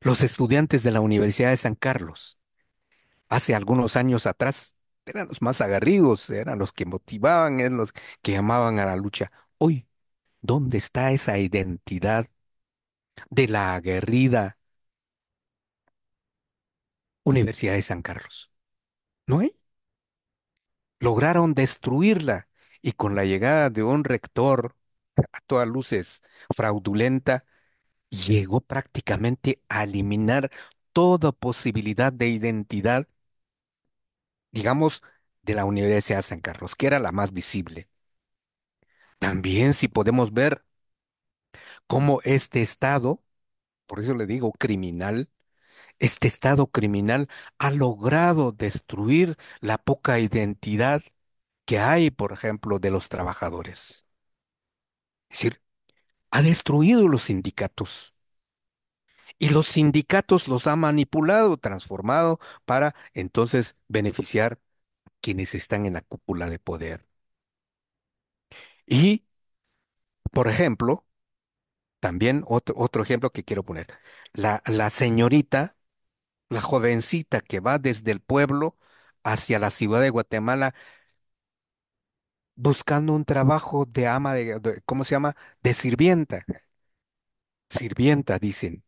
los estudiantes de la Universidad de San Carlos, hace algunos años atrás, eran los más agarridos, eran los que motivaban, eran los que llamaban a la lucha. Hoy, ¿dónde está esa identidad de la aguerrida Universidad de San Carlos? ¿No hay? Lograron destruirla y con la llegada de un rector a todas luces fraudulenta, llegó prácticamente a eliminar toda posibilidad de identidad, digamos, de la Universidad de San Carlos, que era la más visible. También si podemos ver cómo este Estado, por eso le digo criminal, este Estado criminal ha logrado destruir la poca identidad que hay, por ejemplo, de los trabajadores. Es decir, ha destruido los sindicatos. Y los sindicatos los ha manipulado, transformado para entonces beneficiar quienes están en la cúpula de poder. Y, por ejemplo, también otro, ejemplo que quiero poner, la, la señorita, la jovencita que va desde el pueblo hacia la ciudad de Guatemala buscando un trabajo de ama de, ¿cómo se llama? De sirvienta. Sirvienta, dicen,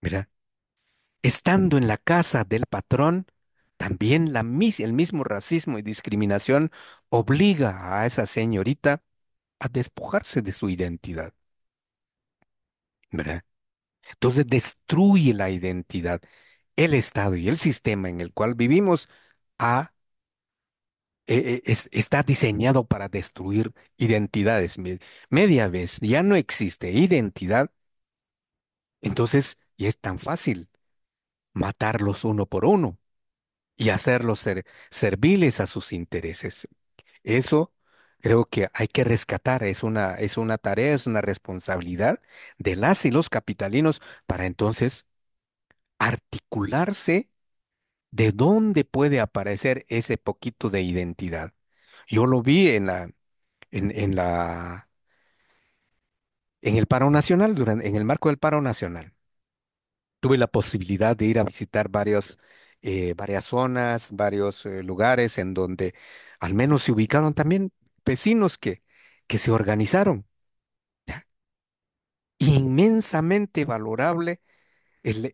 ¿verdad? Estando en la casa del patrón, también la el mismo racismo y discriminación obliga a esa señorita a despojarse de su identidad, ¿verdad? Entonces destruye la identidad. El Estado y el sistema en el cual vivimos a eh, eh, está diseñado para destruir identidades. Media vez ya no existe identidad, entonces y es tan fácil matarlos uno por uno y hacerlos ser, serviles a sus intereses. Eso creo que hay que rescatar, es una, es una tarea, es una responsabilidad de las y los capitalinos para entonces articularse ¿De dónde puede aparecer ese poquito de identidad? Yo lo vi en la, en, en la, en el paro nacional, durante, en el marco del paro nacional. Tuve la posibilidad de ir a visitar eh, varias zonas, varios eh, lugares en donde al menos se ubicaron también vecinos que, que se organizaron. Inmensamente valorable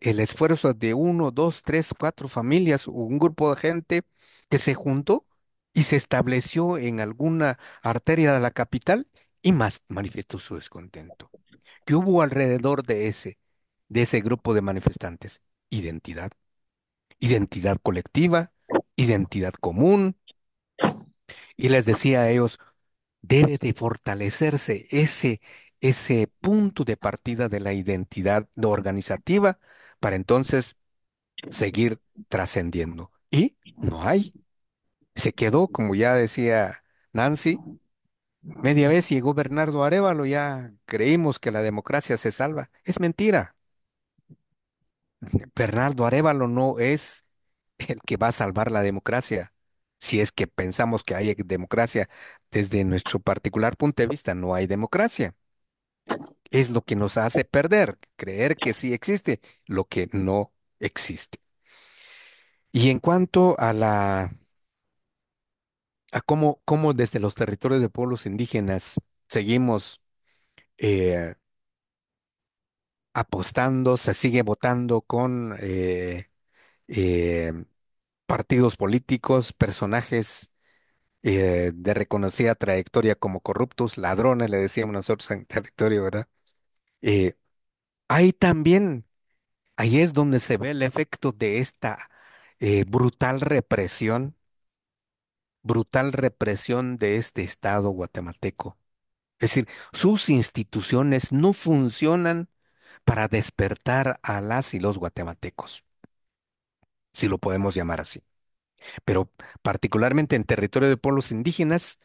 el, esfuerzo de uno, dos, tres, cuatro familias o un grupo de gente que se juntó y se estableció en alguna arteria de la capital y más manifestó su descontento. ¿Qué hubo alrededor de ese, de ese grupo de manifestantes? Identidad. Identidad colectiva, identidad común. Y les decía a ellos, debe de fortalecerse ese, ese punto de partida de la identidad organizativa para entonces seguir trascendiendo. Y no hay. Se quedó, como ya decía Nancy, media vez llegó Bernardo Arevalo, ya creímos que la democracia se salva. Es mentira. Bernardo Arevalo no es el que va a salvar la democracia. Si es que pensamos que hay democracia, desde nuestro particular punto de vista no hay democracia es lo que nos hace perder, creer que sí existe lo que no existe. Y en cuanto a la a cómo, cómo desde los territorios de pueblos indígenas seguimos eh, apostando, se sigue votando con eh, eh, partidos políticos, personajes de reconocida trayectoria como corruptos, ladrones, le decíamos nosotros en territorio, ¿verdad? Eh, ahí también, ahí es donde se ve el efecto de esta eh, brutal represión, brutal represión de este Estado guatemalteco. Es decir, sus instituciones no funcionan para despertar a las y los guatemaltecos, si lo podemos llamar así. Pero particularmente en territorio de pueblos indígenas,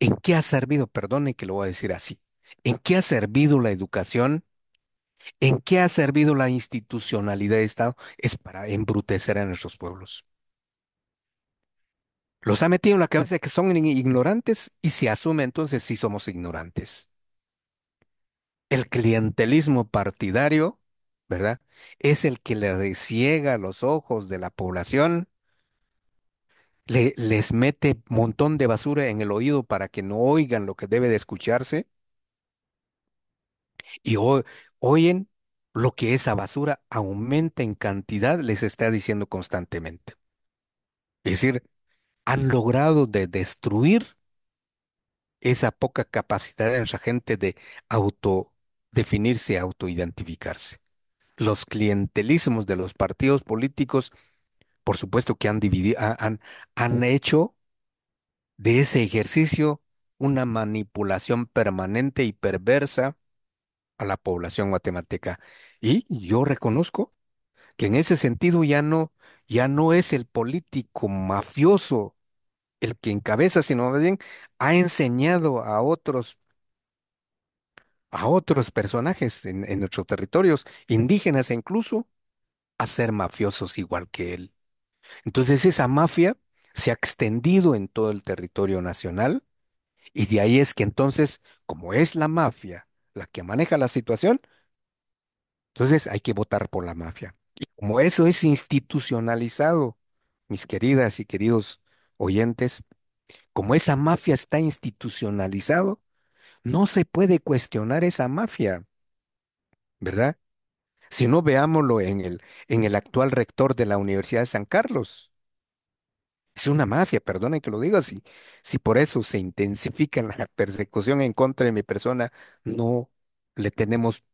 ¿en qué ha servido? Perdone que lo voy a decir así. ¿En qué ha servido la educación? ¿En qué ha servido la institucionalidad de Estado? Es para embrutecer a nuestros pueblos. Los ha metido en la cabeza que son ignorantes y se asume entonces si somos ignorantes. El clientelismo partidario, ¿verdad? Es el que le ciega los ojos de la población, les mete montón de basura en el oído para que no oigan lo que debe de escucharse y hoy, oyen lo que esa basura aumenta en cantidad, les está diciendo constantemente. Es decir, han logrado de destruir esa poca capacidad de esa gente de autodefinirse, autoidentificarse. Los clientelismos de los partidos políticos, por supuesto que han, han hecho de ese ejercicio una manipulación permanente y perversa a la población guatemalteca. Y yo reconozco que en ese sentido ya no, ya no es el político mafioso el que encabeza, sino más bien ha enseñado a otros, a otros personajes en, en nuestros territorios, indígenas e incluso, a ser mafiosos igual que él. Entonces esa mafia se ha extendido en todo el territorio nacional y de ahí es que entonces, como es la mafia la que maneja la situación, entonces hay que votar por la mafia. Y como eso es institucionalizado, mis queridas y queridos oyentes, como esa mafia está institucionalizado, no se puede cuestionar esa mafia, ¿verdad? Si no veámoslo en el, en el actual rector de la Universidad de San Carlos, es una mafia, perdonen que lo diga, si, si por eso se intensifica <laughs> la persecución en contra de mi persona, no le tenemos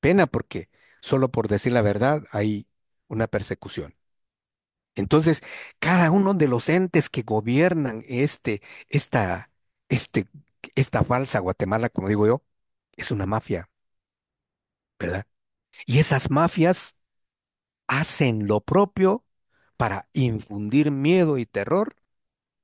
pena porque solo por decir la verdad hay una persecución. Entonces, cada uno de los entes que gobiernan este, esta, este, esta falsa Guatemala, como digo yo, es una mafia, ¿verdad? Y esas mafias hacen lo propio para infundir miedo y terror,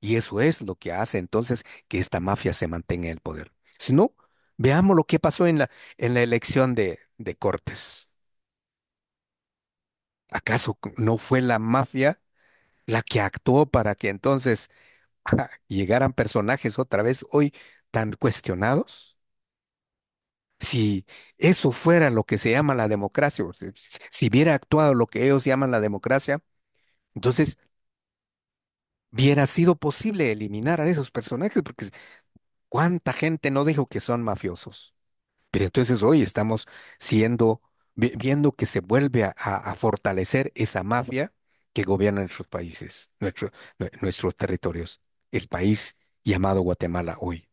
y eso es lo que hace entonces que esta mafia se mantenga en el poder. Si no, veamos lo que pasó en la, en la elección de, Cortes. ¿Acaso no fue la mafia la que actuó para que entonces llegaran personajes otra vez hoy tan cuestionados? Si eso fuera lo que se llama la democracia, si hubiera actuado lo que ellos llaman la democracia, entonces, hubiera sido posible eliminar a esos personajes, porque ¿cuánta gente no dijo que son mafiosos? Pero entonces hoy estamos siendo, viendo que se vuelve a, fortalecer esa mafia que gobierna nuestros países, nuestros territorios, el país llamado Guatemala hoy.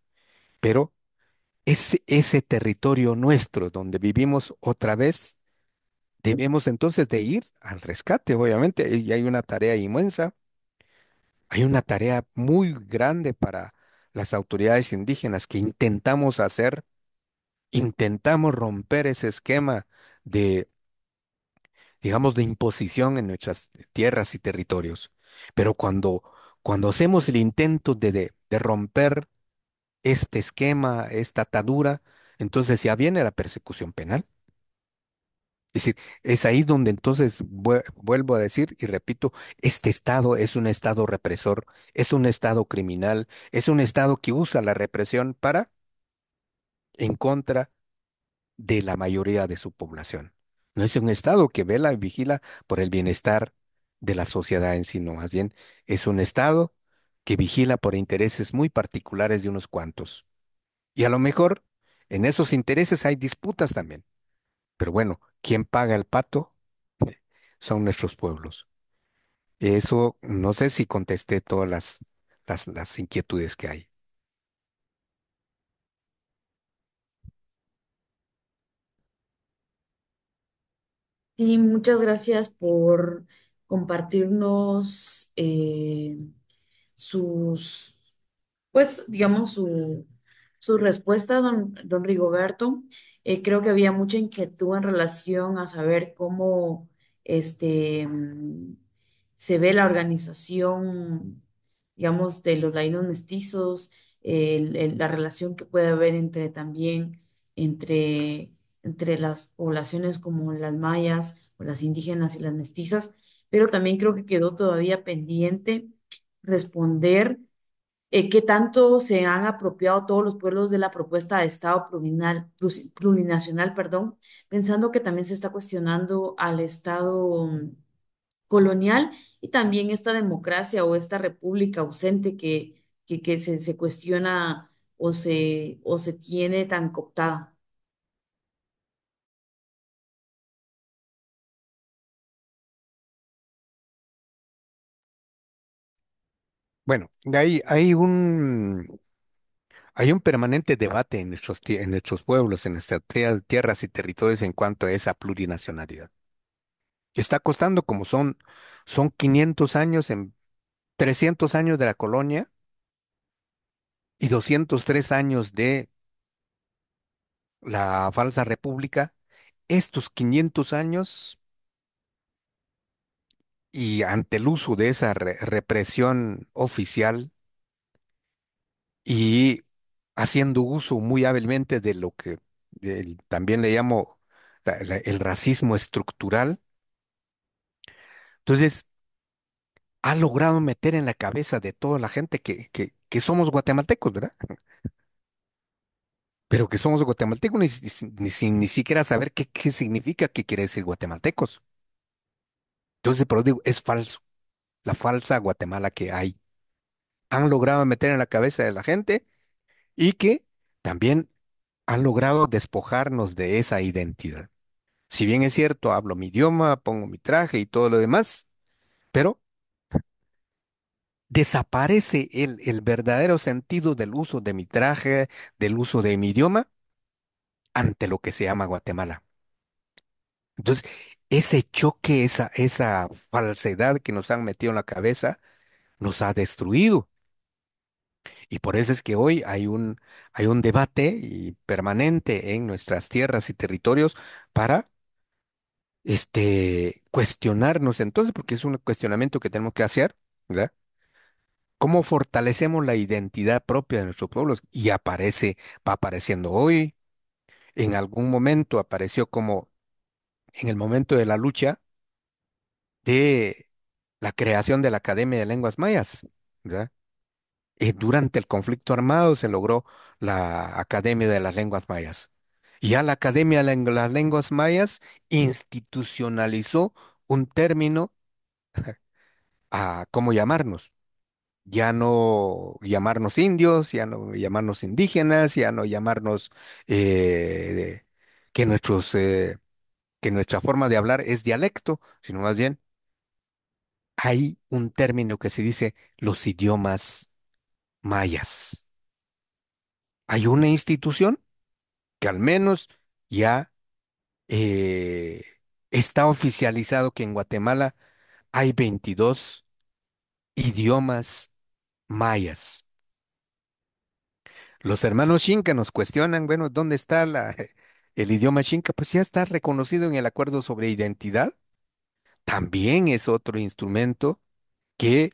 Pero ese territorio nuestro donde vivimos otra vez Debemos entonces de ir al rescate, obviamente, y hay una tarea inmensa, hay una tarea muy grande para las autoridades indígenas que intentamos hacer, intentamos romper ese esquema de, digamos, de imposición en nuestras tierras y territorios. Pero cuando, cuando hacemos el intento de, de romper este esquema, esta atadura, entonces ya viene la persecución penal. Es decir, es ahí donde entonces vuelvo a decir y repito, este Estado es un Estado represor, es un Estado criminal, es un Estado que usa la represión para, en contra de la mayoría de su población. No es un Estado que vela y vigila por el bienestar de la sociedad en sí, no, más bien es un Estado que vigila por intereses muy particulares de unos cuantos. Y a lo mejor en esos intereses hay disputas también. Pero bueno, ¿quién paga el pato? <laughs> Son nuestros pueblos. Eso no sé si contesté todas las, las, inquietudes que hay. Sí, muchas gracias por compartirnos eh, sus, pues, digamos, su, respuesta, don, don Rigoberto. Eh, creo que había mucha inquietud en relación a saber cómo este, mm, se ve la organización, digamos, de los laínos mestizos, la relación que puede haber entre también entre, entre las poblaciones como las mayas o las indígenas y las mestizas, pero también creo que quedó todavía pendiente responder eh, qué tanto se han apropiado todos los pueblos de la propuesta de Estado plurinacional, perdón, pensando que también se está cuestionando al Estado mm, colonial y también esta democracia o esta república ausente que, que, se, cuestiona o se, o se tiene tan cooptada. Bueno, hay, un, hay un permanente ah. debate en nuestros, en nuestros pueblos, en nuestras tierras y territorios en cuanto a esa plurinacionalidad. Está costando como son, son 500 años, en 300 años de la colonia y 203 años de la falsa república. Estos 500 años y ante el uso de esa represión oficial y haciendo uso muy hábilmente de lo que también le llamo el racismo estructural. Entonces, ha logrado meter en la cabeza de toda la gente que, que, somos guatemaltecos, ¿verdad? Pero que somos guatemaltecos ni, siquiera saber qué, qué significa, qué quiere decir guatemaltecos. Entonces, pero digo, es falso. La falsa Guatemala que hay. Han logrado meter en la cabeza de la gente y que también han logrado despojarnos de esa identidad. Si bien es cierto, hablo mi idioma, pongo mi traje y todo lo demás, pero desaparece el, el verdadero sentido del uso de mi traje, del uso de mi idioma, ante lo que se llama Guatemala. Entonces, ese choque, esa, falsedad que nos han metido en la cabeza, nos ha destruido. Y por eso es que hoy hay un, hay un debate permanente en nuestras tierras y territorios para este, cuestionarnos entonces, porque es un cuestionamiento que tenemos que hacer, ¿verdad? ¿Cómo fortalecemos la identidad propia de nuestros pueblos? Y aparece, va apareciendo hoy, en algún momento apareció como en el momento de la lucha de la creación de la Academia de Lenguas Mayas, eh, durante el conflicto armado se logró la Academia de las Lenguas Mayas. Y ya la Academia de las Lenguas Mayas institucionalizó un término <laughs> a cómo llamarnos. Ya no llamarnos indios, ya no llamarnos indígenas, ya no llamarnos eh, que nuestros eh, que nuestra forma de hablar es dialecto, sino más bien hay un término que se dice los idiomas mayas. Hay una institución que al menos ya eh, está oficializado que en Guatemala hay 22 idiomas mayas. Los hermanos Shinka nos cuestionan, bueno, ¿dónde está la, el idioma chinca, pues ya está reconocido en el Acuerdo sobre Identidad. También es otro instrumento que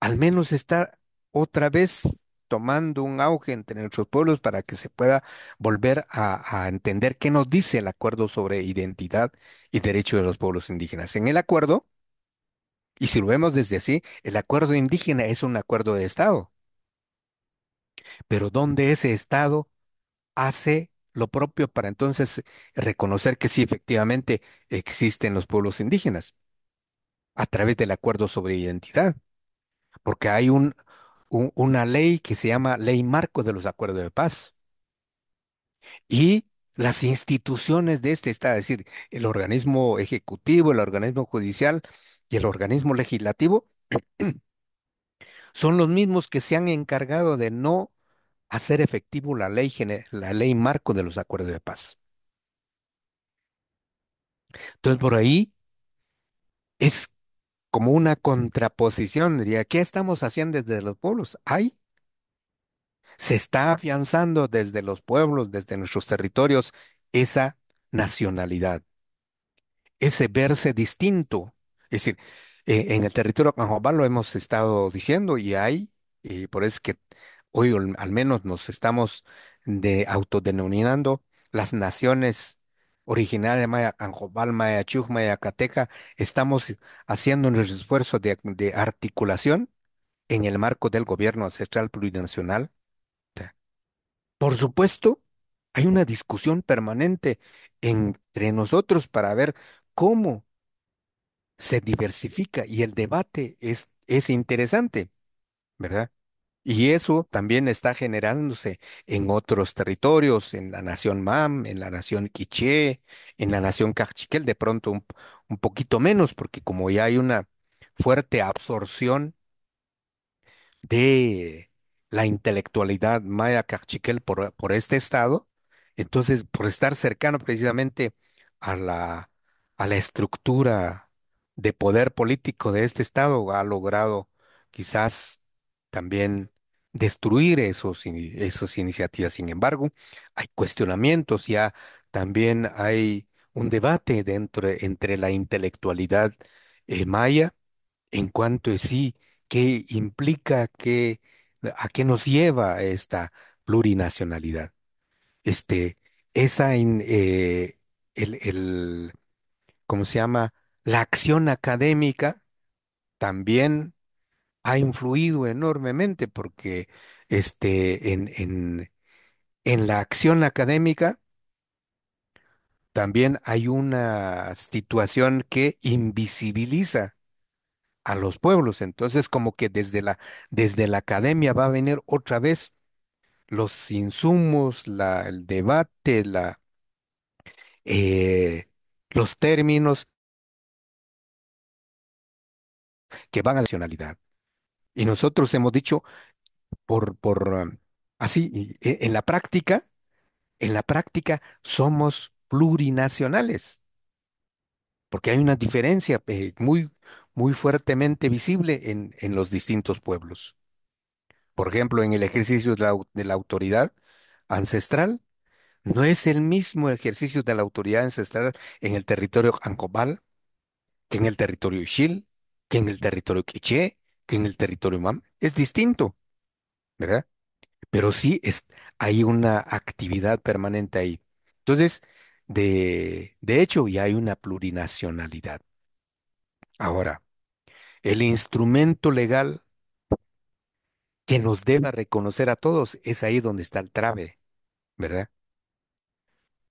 al menos está otra vez tomando un auge entre nuestros pueblos para que se pueda volver a, a, entender qué nos dice el acuerdo sobre identidad y derecho de los pueblos indígenas. En el acuerdo, y si lo vemos desde así, el acuerdo indígena es un acuerdo de Estado, pero ¿dónde ese Estado hace lo propio para entonces reconocer que sí, efectivamente, existen los pueblos indígenas a través del acuerdo sobre identidad, porque hay un, una ley que se llama Ley Marco de los Acuerdos de Paz. Y las instituciones de este Estado, es decir, el organismo ejecutivo, el organismo judicial y el organismo legislativo, <clears throat> son los mismos que se han encargado de no hacer efectivo la ley, la ley marco de los acuerdos de paz. Entonces, por ahí es como una contraposición, diría, ¿qué estamos haciendo desde los pueblos? Hay. Se está afianzando desde los pueblos, desde nuestros territorios, esa nacionalidad, ese verse distinto. Es decir, eh, en el territorio de lo hemos estado diciendo y hay, y por eso es que hoy al menos nos estamos autodenominando las naciones originales de Maya, Anjobal, Maya, Chuj, Maya, Cateca, estamos haciendo un esfuerzo de, articulación en el marco del gobierno ancestral plurinacional. Por supuesto, hay una discusión permanente entre nosotros para ver cómo se diversifica y el debate es, es interesante, ¿verdad? Y eso también está generándose en otros territorios, en la nación Mam, en la nación Quiché, en la nación Cachiquel, de pronto un, poquito menos, porque como ya hay una fuerte absorción de la intelectualidad maya Cachiquel por, por este estado, entonces por estar cercano precisamente a la, a la estructura de poder político de este estado, ha logrado quizás también destruir esos, esas iniciativas. Sin embargo, hay cuestionamientos, ya también hay un debate dentro, entre la intelectualidad eh, maya en cuanto a sí, qué implica, qué, a qué nos lleva esta plurinacionalidad. Este, esa, eh, el, el, ¿cómo se llama? La acción académica también ha influido enormemente porque este, en, en, la acción académica también hay una situación que invisibiliza a los pueblos. Entonces, como que desde la, desde la academia va a venir otra vez los insumos, la, el debate, la, eh, los términos que van a la nacionalidad. Y nosotros hemos dicho, por, por así, e, en la práctica, en la práctica somos plurinacionales, porque hay una diferencia eh, muy, muy fuertemente visible en, los distintos pueblos. Por ejemplo, en el ejercicio de la, autoridad ancestral, no es el mismo ejercicio de la autoridad ancestral en el territorio Ancobal, que en el territorio Ishil, que en el territorio Quiché, que en el territorio humano. Es distinto, ¿verdad? Pero sí es, hay una actividad permanente ahí. Entonces, de, hecho, ya hay una plurinacionalidad. Ahora, el instrumento legal que nos deba reconocer a todos, es ahí donde está el trave, ¿verdad?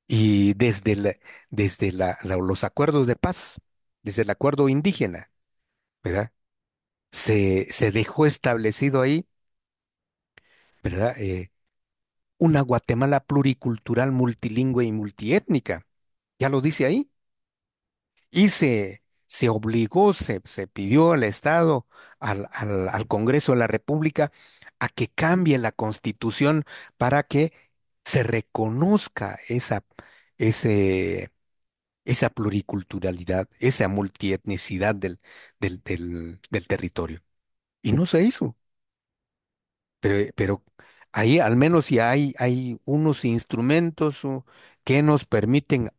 Y desde, desde la, los acuerdos de paz, desde el acuerdo indígena, ¿verdad? se, dejó establecido ahí, ¿verdad? Eh, una Guatemala pluricultural, multilingüe y multiétnica. Ya lo dice ahí. Y se, se obligó, se, pidió al Estado, al, Congreso de la República, a que cambie la constitución para que se reconozca esa, ese, esa pluriculturalidad, esa multietnicidad del, del, del, territorio. Y no se hizo. Pero, pero ahí al menos si hay, hay unos instrumentos que nos permiten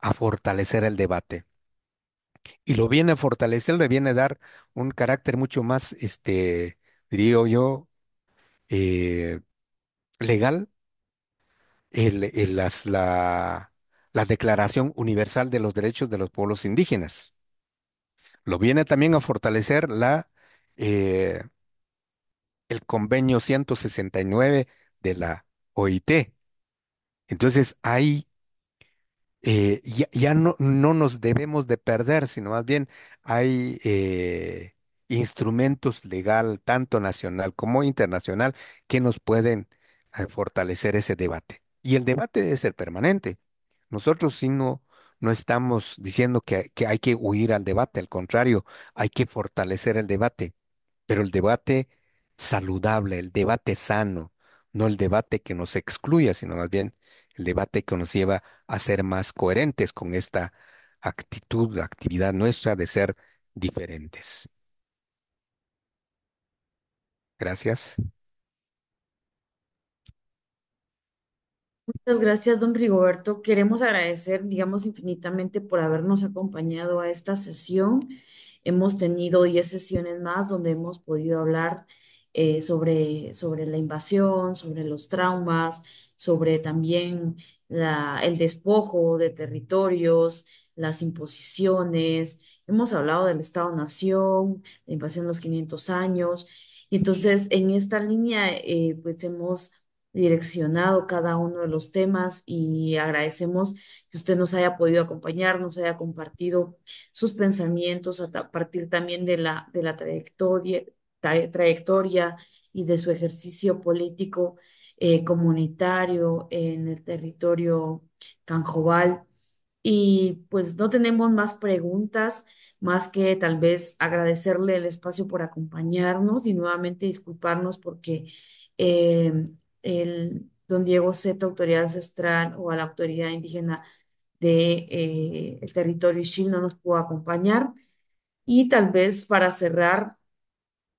a, fortalecer el debate. Y lo viene a fortalecer, le viene a dar un carácter mucho más, este, diría yo, eh, legal. El, el, las, la, la Declaración Universal de los Derechos de los Pueblos Indígenas. Lo viene también a fortalecer la, eh, el convenio 169 de la OIT. Entonces ahí eh, ya, no, no, nos debemos de perder, sino más bien hay eh, instrumentos legal, tanto nacional como internacional, que nos pueden fortalecer ese debate. Y el debate debe ser permanente. Nosotros sí no, estamos diciendo que, que hay que huir al debate, al contrario, hay que fortalecer el debate, pero el debate saludable, el debate sano, no el debate que nos excluya, sino más bien el debate que nos lleva a ser más coherentes con esta actitud, actividad nuestra de ser diferentes. Gracias. Muchas gracias, don Rigoberto. Queremos agradecer, digamos, infinitamente por habernos acompañado a esta sesión. Hemos tenido 10 sesiones más donde hemos podido hablar eh, sobre, sobre la invasión, sobre los traumas, sobre también el despojo de territorios, las imposiciones. Hemos hablado del Estado-Nación, la invasión de los 500 años. Y entonces, en esta línea, eh, pues hemos direccionado cada uno de los temas y agradecemos que usted nos haya podido acompañar, nos haya compartido sus pensamientos a partir también de la, de la trayectoria, trayectoria y de su ejercicio político eh, comunitario en el territorio canjobal. Y pues no tenemos más preguntas, más que tal vez agradecerle el espacio por acompañarnos y nuevamente disculparnos porque eh, el don Diego Zeta, autoridad ancestral o a la autoridad indígena del de, eh, el territorio Ixil, no nos pudo acompañar. Y tal vez para cerrar,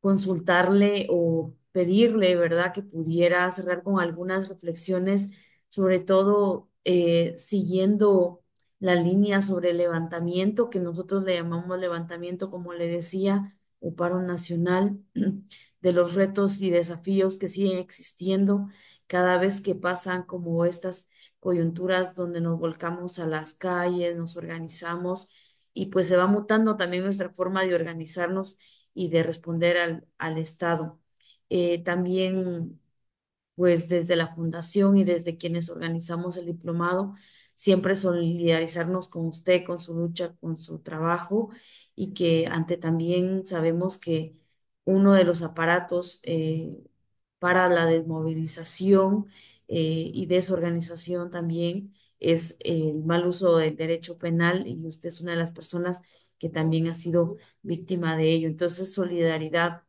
consultarle o pedirle, ¿verdad?, que pudiera cerrar con algunas reflexiones, sobre todo eh, siguiendo la línea sobre el levantamiento, que nosotros le llamamos levantamiento, como le decía, o paro nacional, <clears throat> de los retos y desafíos que siguen existiendo cada vez que pasan como estas coyunturas donde nos volcamos a las calles, nos organizamos y pues se va mutando también nuestra forma de organizarnos y de responder al, al Estado. Eh, también pues desde la fundación y desde quienes organizamos el diplomado, siempre solidarizarnos con usted, con su lucha, con su trabajo y que ante también sabemos que uno de los aparatos eh, para la desmovilización eh, y desorganización también es el mal uso del derecho penal y usted es una de las personas que también ha sido víctima de ello. Entonces, solidaridad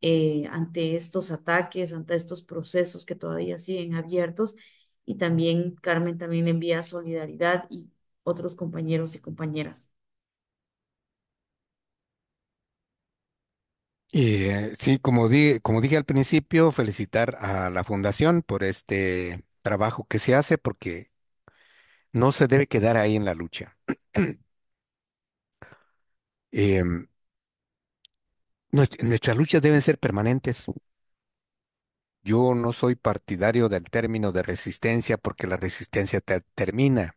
eh, ante estos ataques, ante estos procesos que todavía siguen abiertos y también Carmen también envía solidaridad y otros compañeros y compañeras. Eh, sí, como, como dije al principio, felicitar a la fundación por este trabajo que se hace porque no se debe quedar ahí en la lucha. <clears throat> Em, nuestras luchas deben ser permanentes. Yo no soy partidario del término de resistencia porque la resistencia te termina,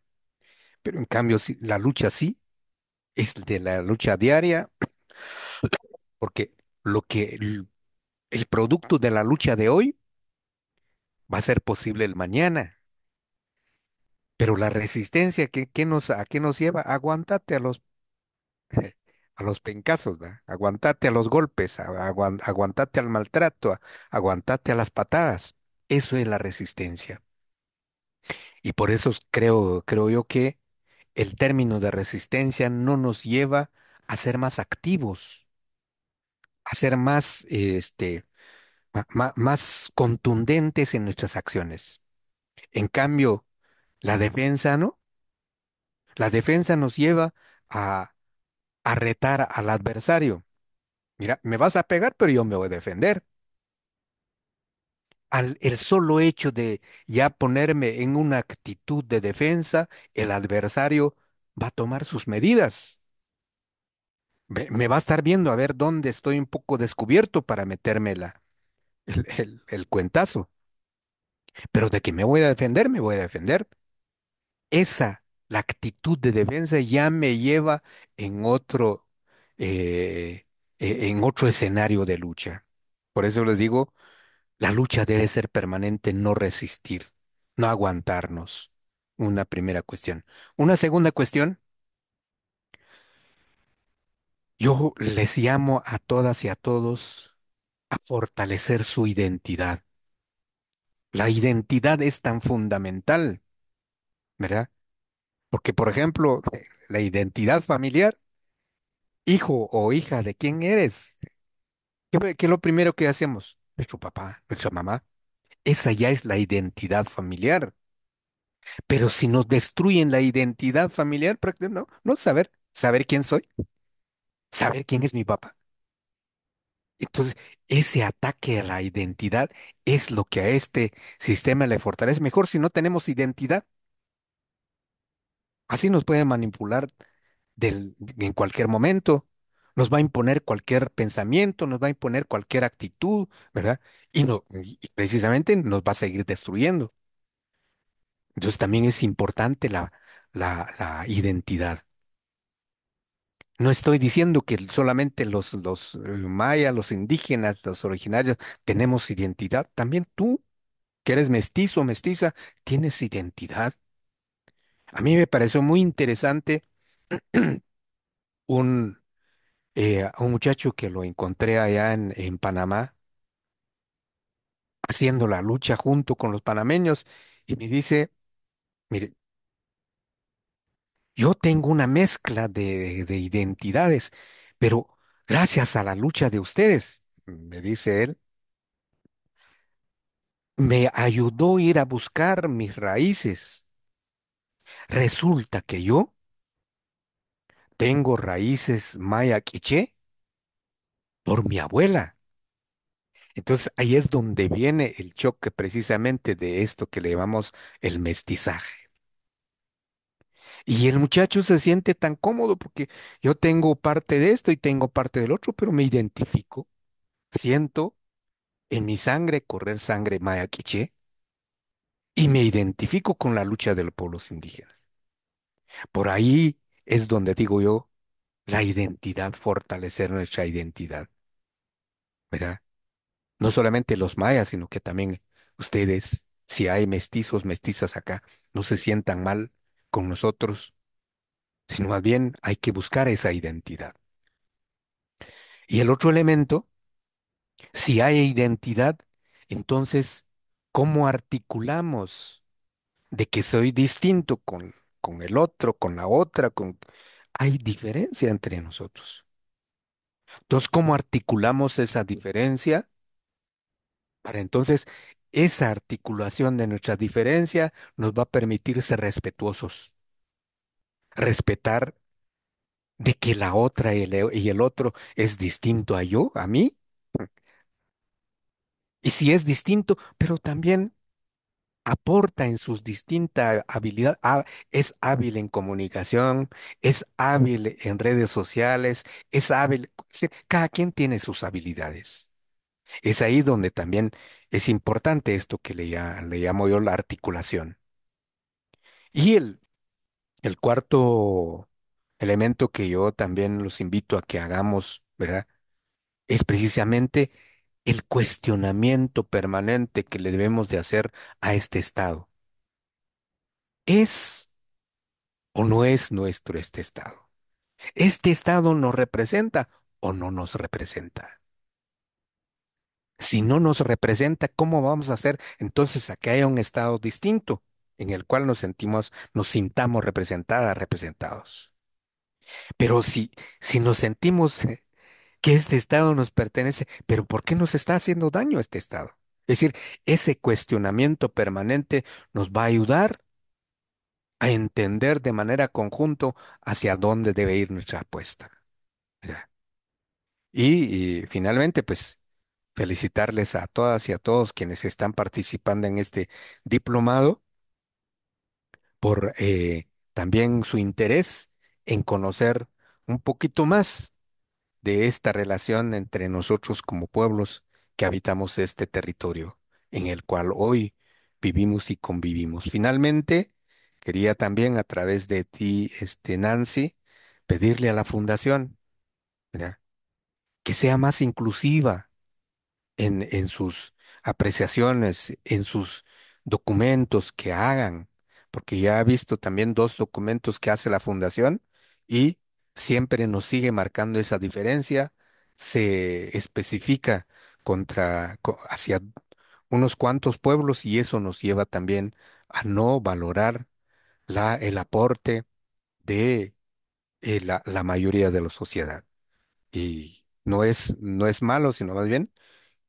pero en cambio la lucha sí, es de la lucha diaria, <coughs> porque lo que el, producto de la lucha de hoy va a ser posible el mañana. Pero la resistencia, que nos, ¿a qué nos lleva? Aguantate a los <laughs> a los pencazos, Aguantate a los golpes, aguantate al maltrato, aguantate a las patadas. Eso es la resistencia. Y por eso creo, creo yo que el término de resistencia no nos lleva a ser más activos, a ser más, este, más contundentes en nuestras acciones. En cambio, la defensa no. La defensa nos lleva a a retar al adversario. Mira, me vas a pegar, pero yo me voy a defender. Al, el solo hecho de ya ponerme en una actitud de defensa, el adversario va a tomar sus medidas. Me, va a estar viendo a ver dónde estoy un poco descubierto para meterme el, el cuentazo. Pero de que me voy a defender, me voy a defender. Esa la actitud de defensa ya me lleva en otro, eh, e, en otro escenario de lucha. Por eso les digo, la lucha debe ser permanente, no resistir, no aguantarnos. Una primera cuestión. Una segunda cuestión. Yo les llamo a todas y a todos a fortalecer su identidad. La identidad es tan fundamental, ¿verdad? Porque, por ejemplo, la identidad familiar, hijo o hija de quién eres, ¿qué, es lo primero que hacemos? Nuestro papá, nuestra mamá. Esa ya es la identidad familiar. Pero si nos destruyen la identidad familiar, no, no saber, saber quién soy, saber quién es mi papá. Entonces, ese ataque a la identidad es lo que a este sistema le fortalece. Mejor si no tenemos identidad, Así nos puede manipular en cualquier momento, nos va a imponer cualquier pensamiento, nos va a imponer cualquier actitud, ¿verdad? Y, no, precisamente nos va a seguir destruyendo. Entonces también es importante la, identidad. No estoy diciendo que solamente los, eh, mayas, los indígenas, los originarios tenemos identidad. También tú, que eres mestizo, o mestiza, tienes identidad. A mí me pareció muy interesante <clears throat> un, eh, un muchacho que lo encontré allá en, Panamá haciendo la lucha junto con los panameños y me dice, mire, yo tengo una mezcla de, de identidades, pero gracias a la lucha de ustedes, me dice él, me ayudó a ir a buscar mis raíces. Resulta que yo tengo raíces maya quiché por mi abuela. Entonces ahí es donde viene el choque precisamente de esto que le llamamos el mestizaje. Y el muchacho se siente tan cómodo porque yo tengo parte de esto y tengo parte del otro, pero me identifico, siento en mi sangre correr sangre maya quiché y me identifico con la lucha de los pueblos indígenas. Por ahí es donde digo yo, la identidad, fortalecer nuestra identidad. ¿Verdad? No solamente los mayas, sino que también ustedes, si hay mestizos, mestizas acá, no se sientan mal con nosotros, sino más bien hay que buscar esa identidad. Y el otro elemento, si hay identidad, entonces, ¿cómo articulamos de que soy distinto con con el otro, con la otra, con... Hay diferencia entre nosotros. Entonces, ¿cómo articulamos esa diferencia? Para entonces, esa articulación de nuestra diferencia nos va a permitir ser respetuosos. Respetar de que la otra y el, y el otro es distinto a yo, a mí. Y si es distinto, pero también aporta en sus distintas habilidades, es hábil en comunicación, es hábil en redes sociales, es hábil, cada quien tiene sus habilidades. Es ahí donde también es importante esto que le, llamo yo la articulación. Y el, el cuarto elemento que yo también los invito a que hagamos, ¿verdad? Es precisamente el cuestionamiento permanente que le debemos de hacer a este Estado. ¿Es o no es nuestro este Estado? ¿Este Estado nos representa o no nos representa? Si no nos representa, ¿cómo vamos a hacer entonces a que haya un Estado distinto en el cual nos sentimos, nos sintamos representadas, representados? Pero si, si nos sentimos eh, que este Estado nos pertenece, pero ¿por qué nos está haciendo daño este Estado? Es decir, ese cuestionamiento permanente nos va a ayudar a entender de manera conjunto hacia dónde debe ir nuestra apuesta. Y, finalmente, pues felicitarles a todas y a todos quienes están participando en este diplomado por eh, también su interés en conocer un poquito más de esta relación entre nosotros como pueblos que habitamos este territorio en el cual hoy vivimos y convivimos. Finalmente, quería también a través de ti, este Nancy, pedirle a la fundación que sea más inclusiva en, en sus apreciaciones, en sus documentos que hagan, porque ya he visto también dos documentos que hace la fundación y siempre nos sigue marcando esa diferencia, se especifica contra, hacia unos cuantos pueblos y eso nos lleva también a no valorar la, el aporte de eh, la, mayoría de la sociedad. Y no es, no es malo, sino más bien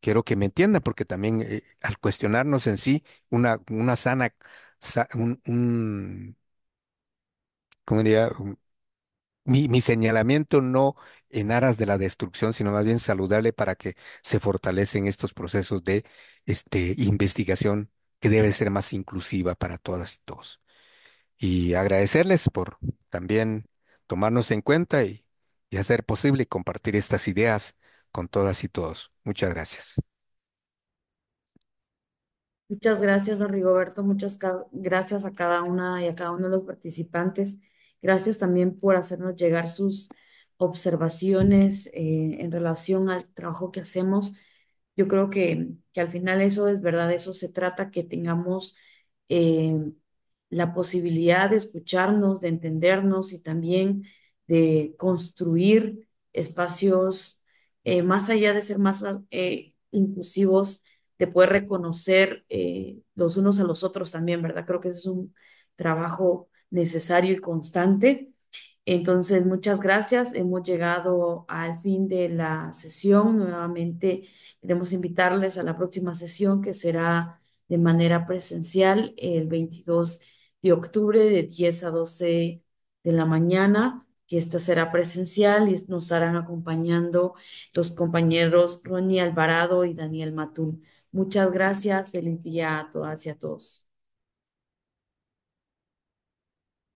quiero que me entienda, porque también eh, al cuestionarnos en sí, una, una sana, un, ¿cómo diría? mi, señalamiento no en aras de la destrucción, sino más bien saludable para que se fortalecen estos procesos de este, investigación que debe ser más inclusiva para todas y todos. Y agradecerles por también tomarnos en cuenta y, hacer posible compartir estas ideas con todas y todos. Muchas gracias. Muchas gracias, don Rigoberto. Muchas gracias a cada una y a cada uno de los participantes. Gracias también por hacernos llegar sus observaciones eh, en relación al trabajo que hacemos. Yo creo que, al final eso es verdad, eso se trata, que tengamos eh, la posibilidad de escucharnos, de entendernos y también de construir espacios eh, más allá de ser más inclusivos, de poder reconocer los unos a los otros también, ¿verdad? Creo que ese es un trabajo necesario y constante. Entonces, muchas gracias. Hemos llegado al fin de la sesión. Nuevamente queremos invitarles a la próxima sesión que será de manera presencial el 22 de octubre de 10 a 12 de la mañana, que esta será presencial y nos estarán acompañando los compañeros Ronnie Alvarado y Daniel Matul. Muchas gracias. Feliz día a todas y a todos.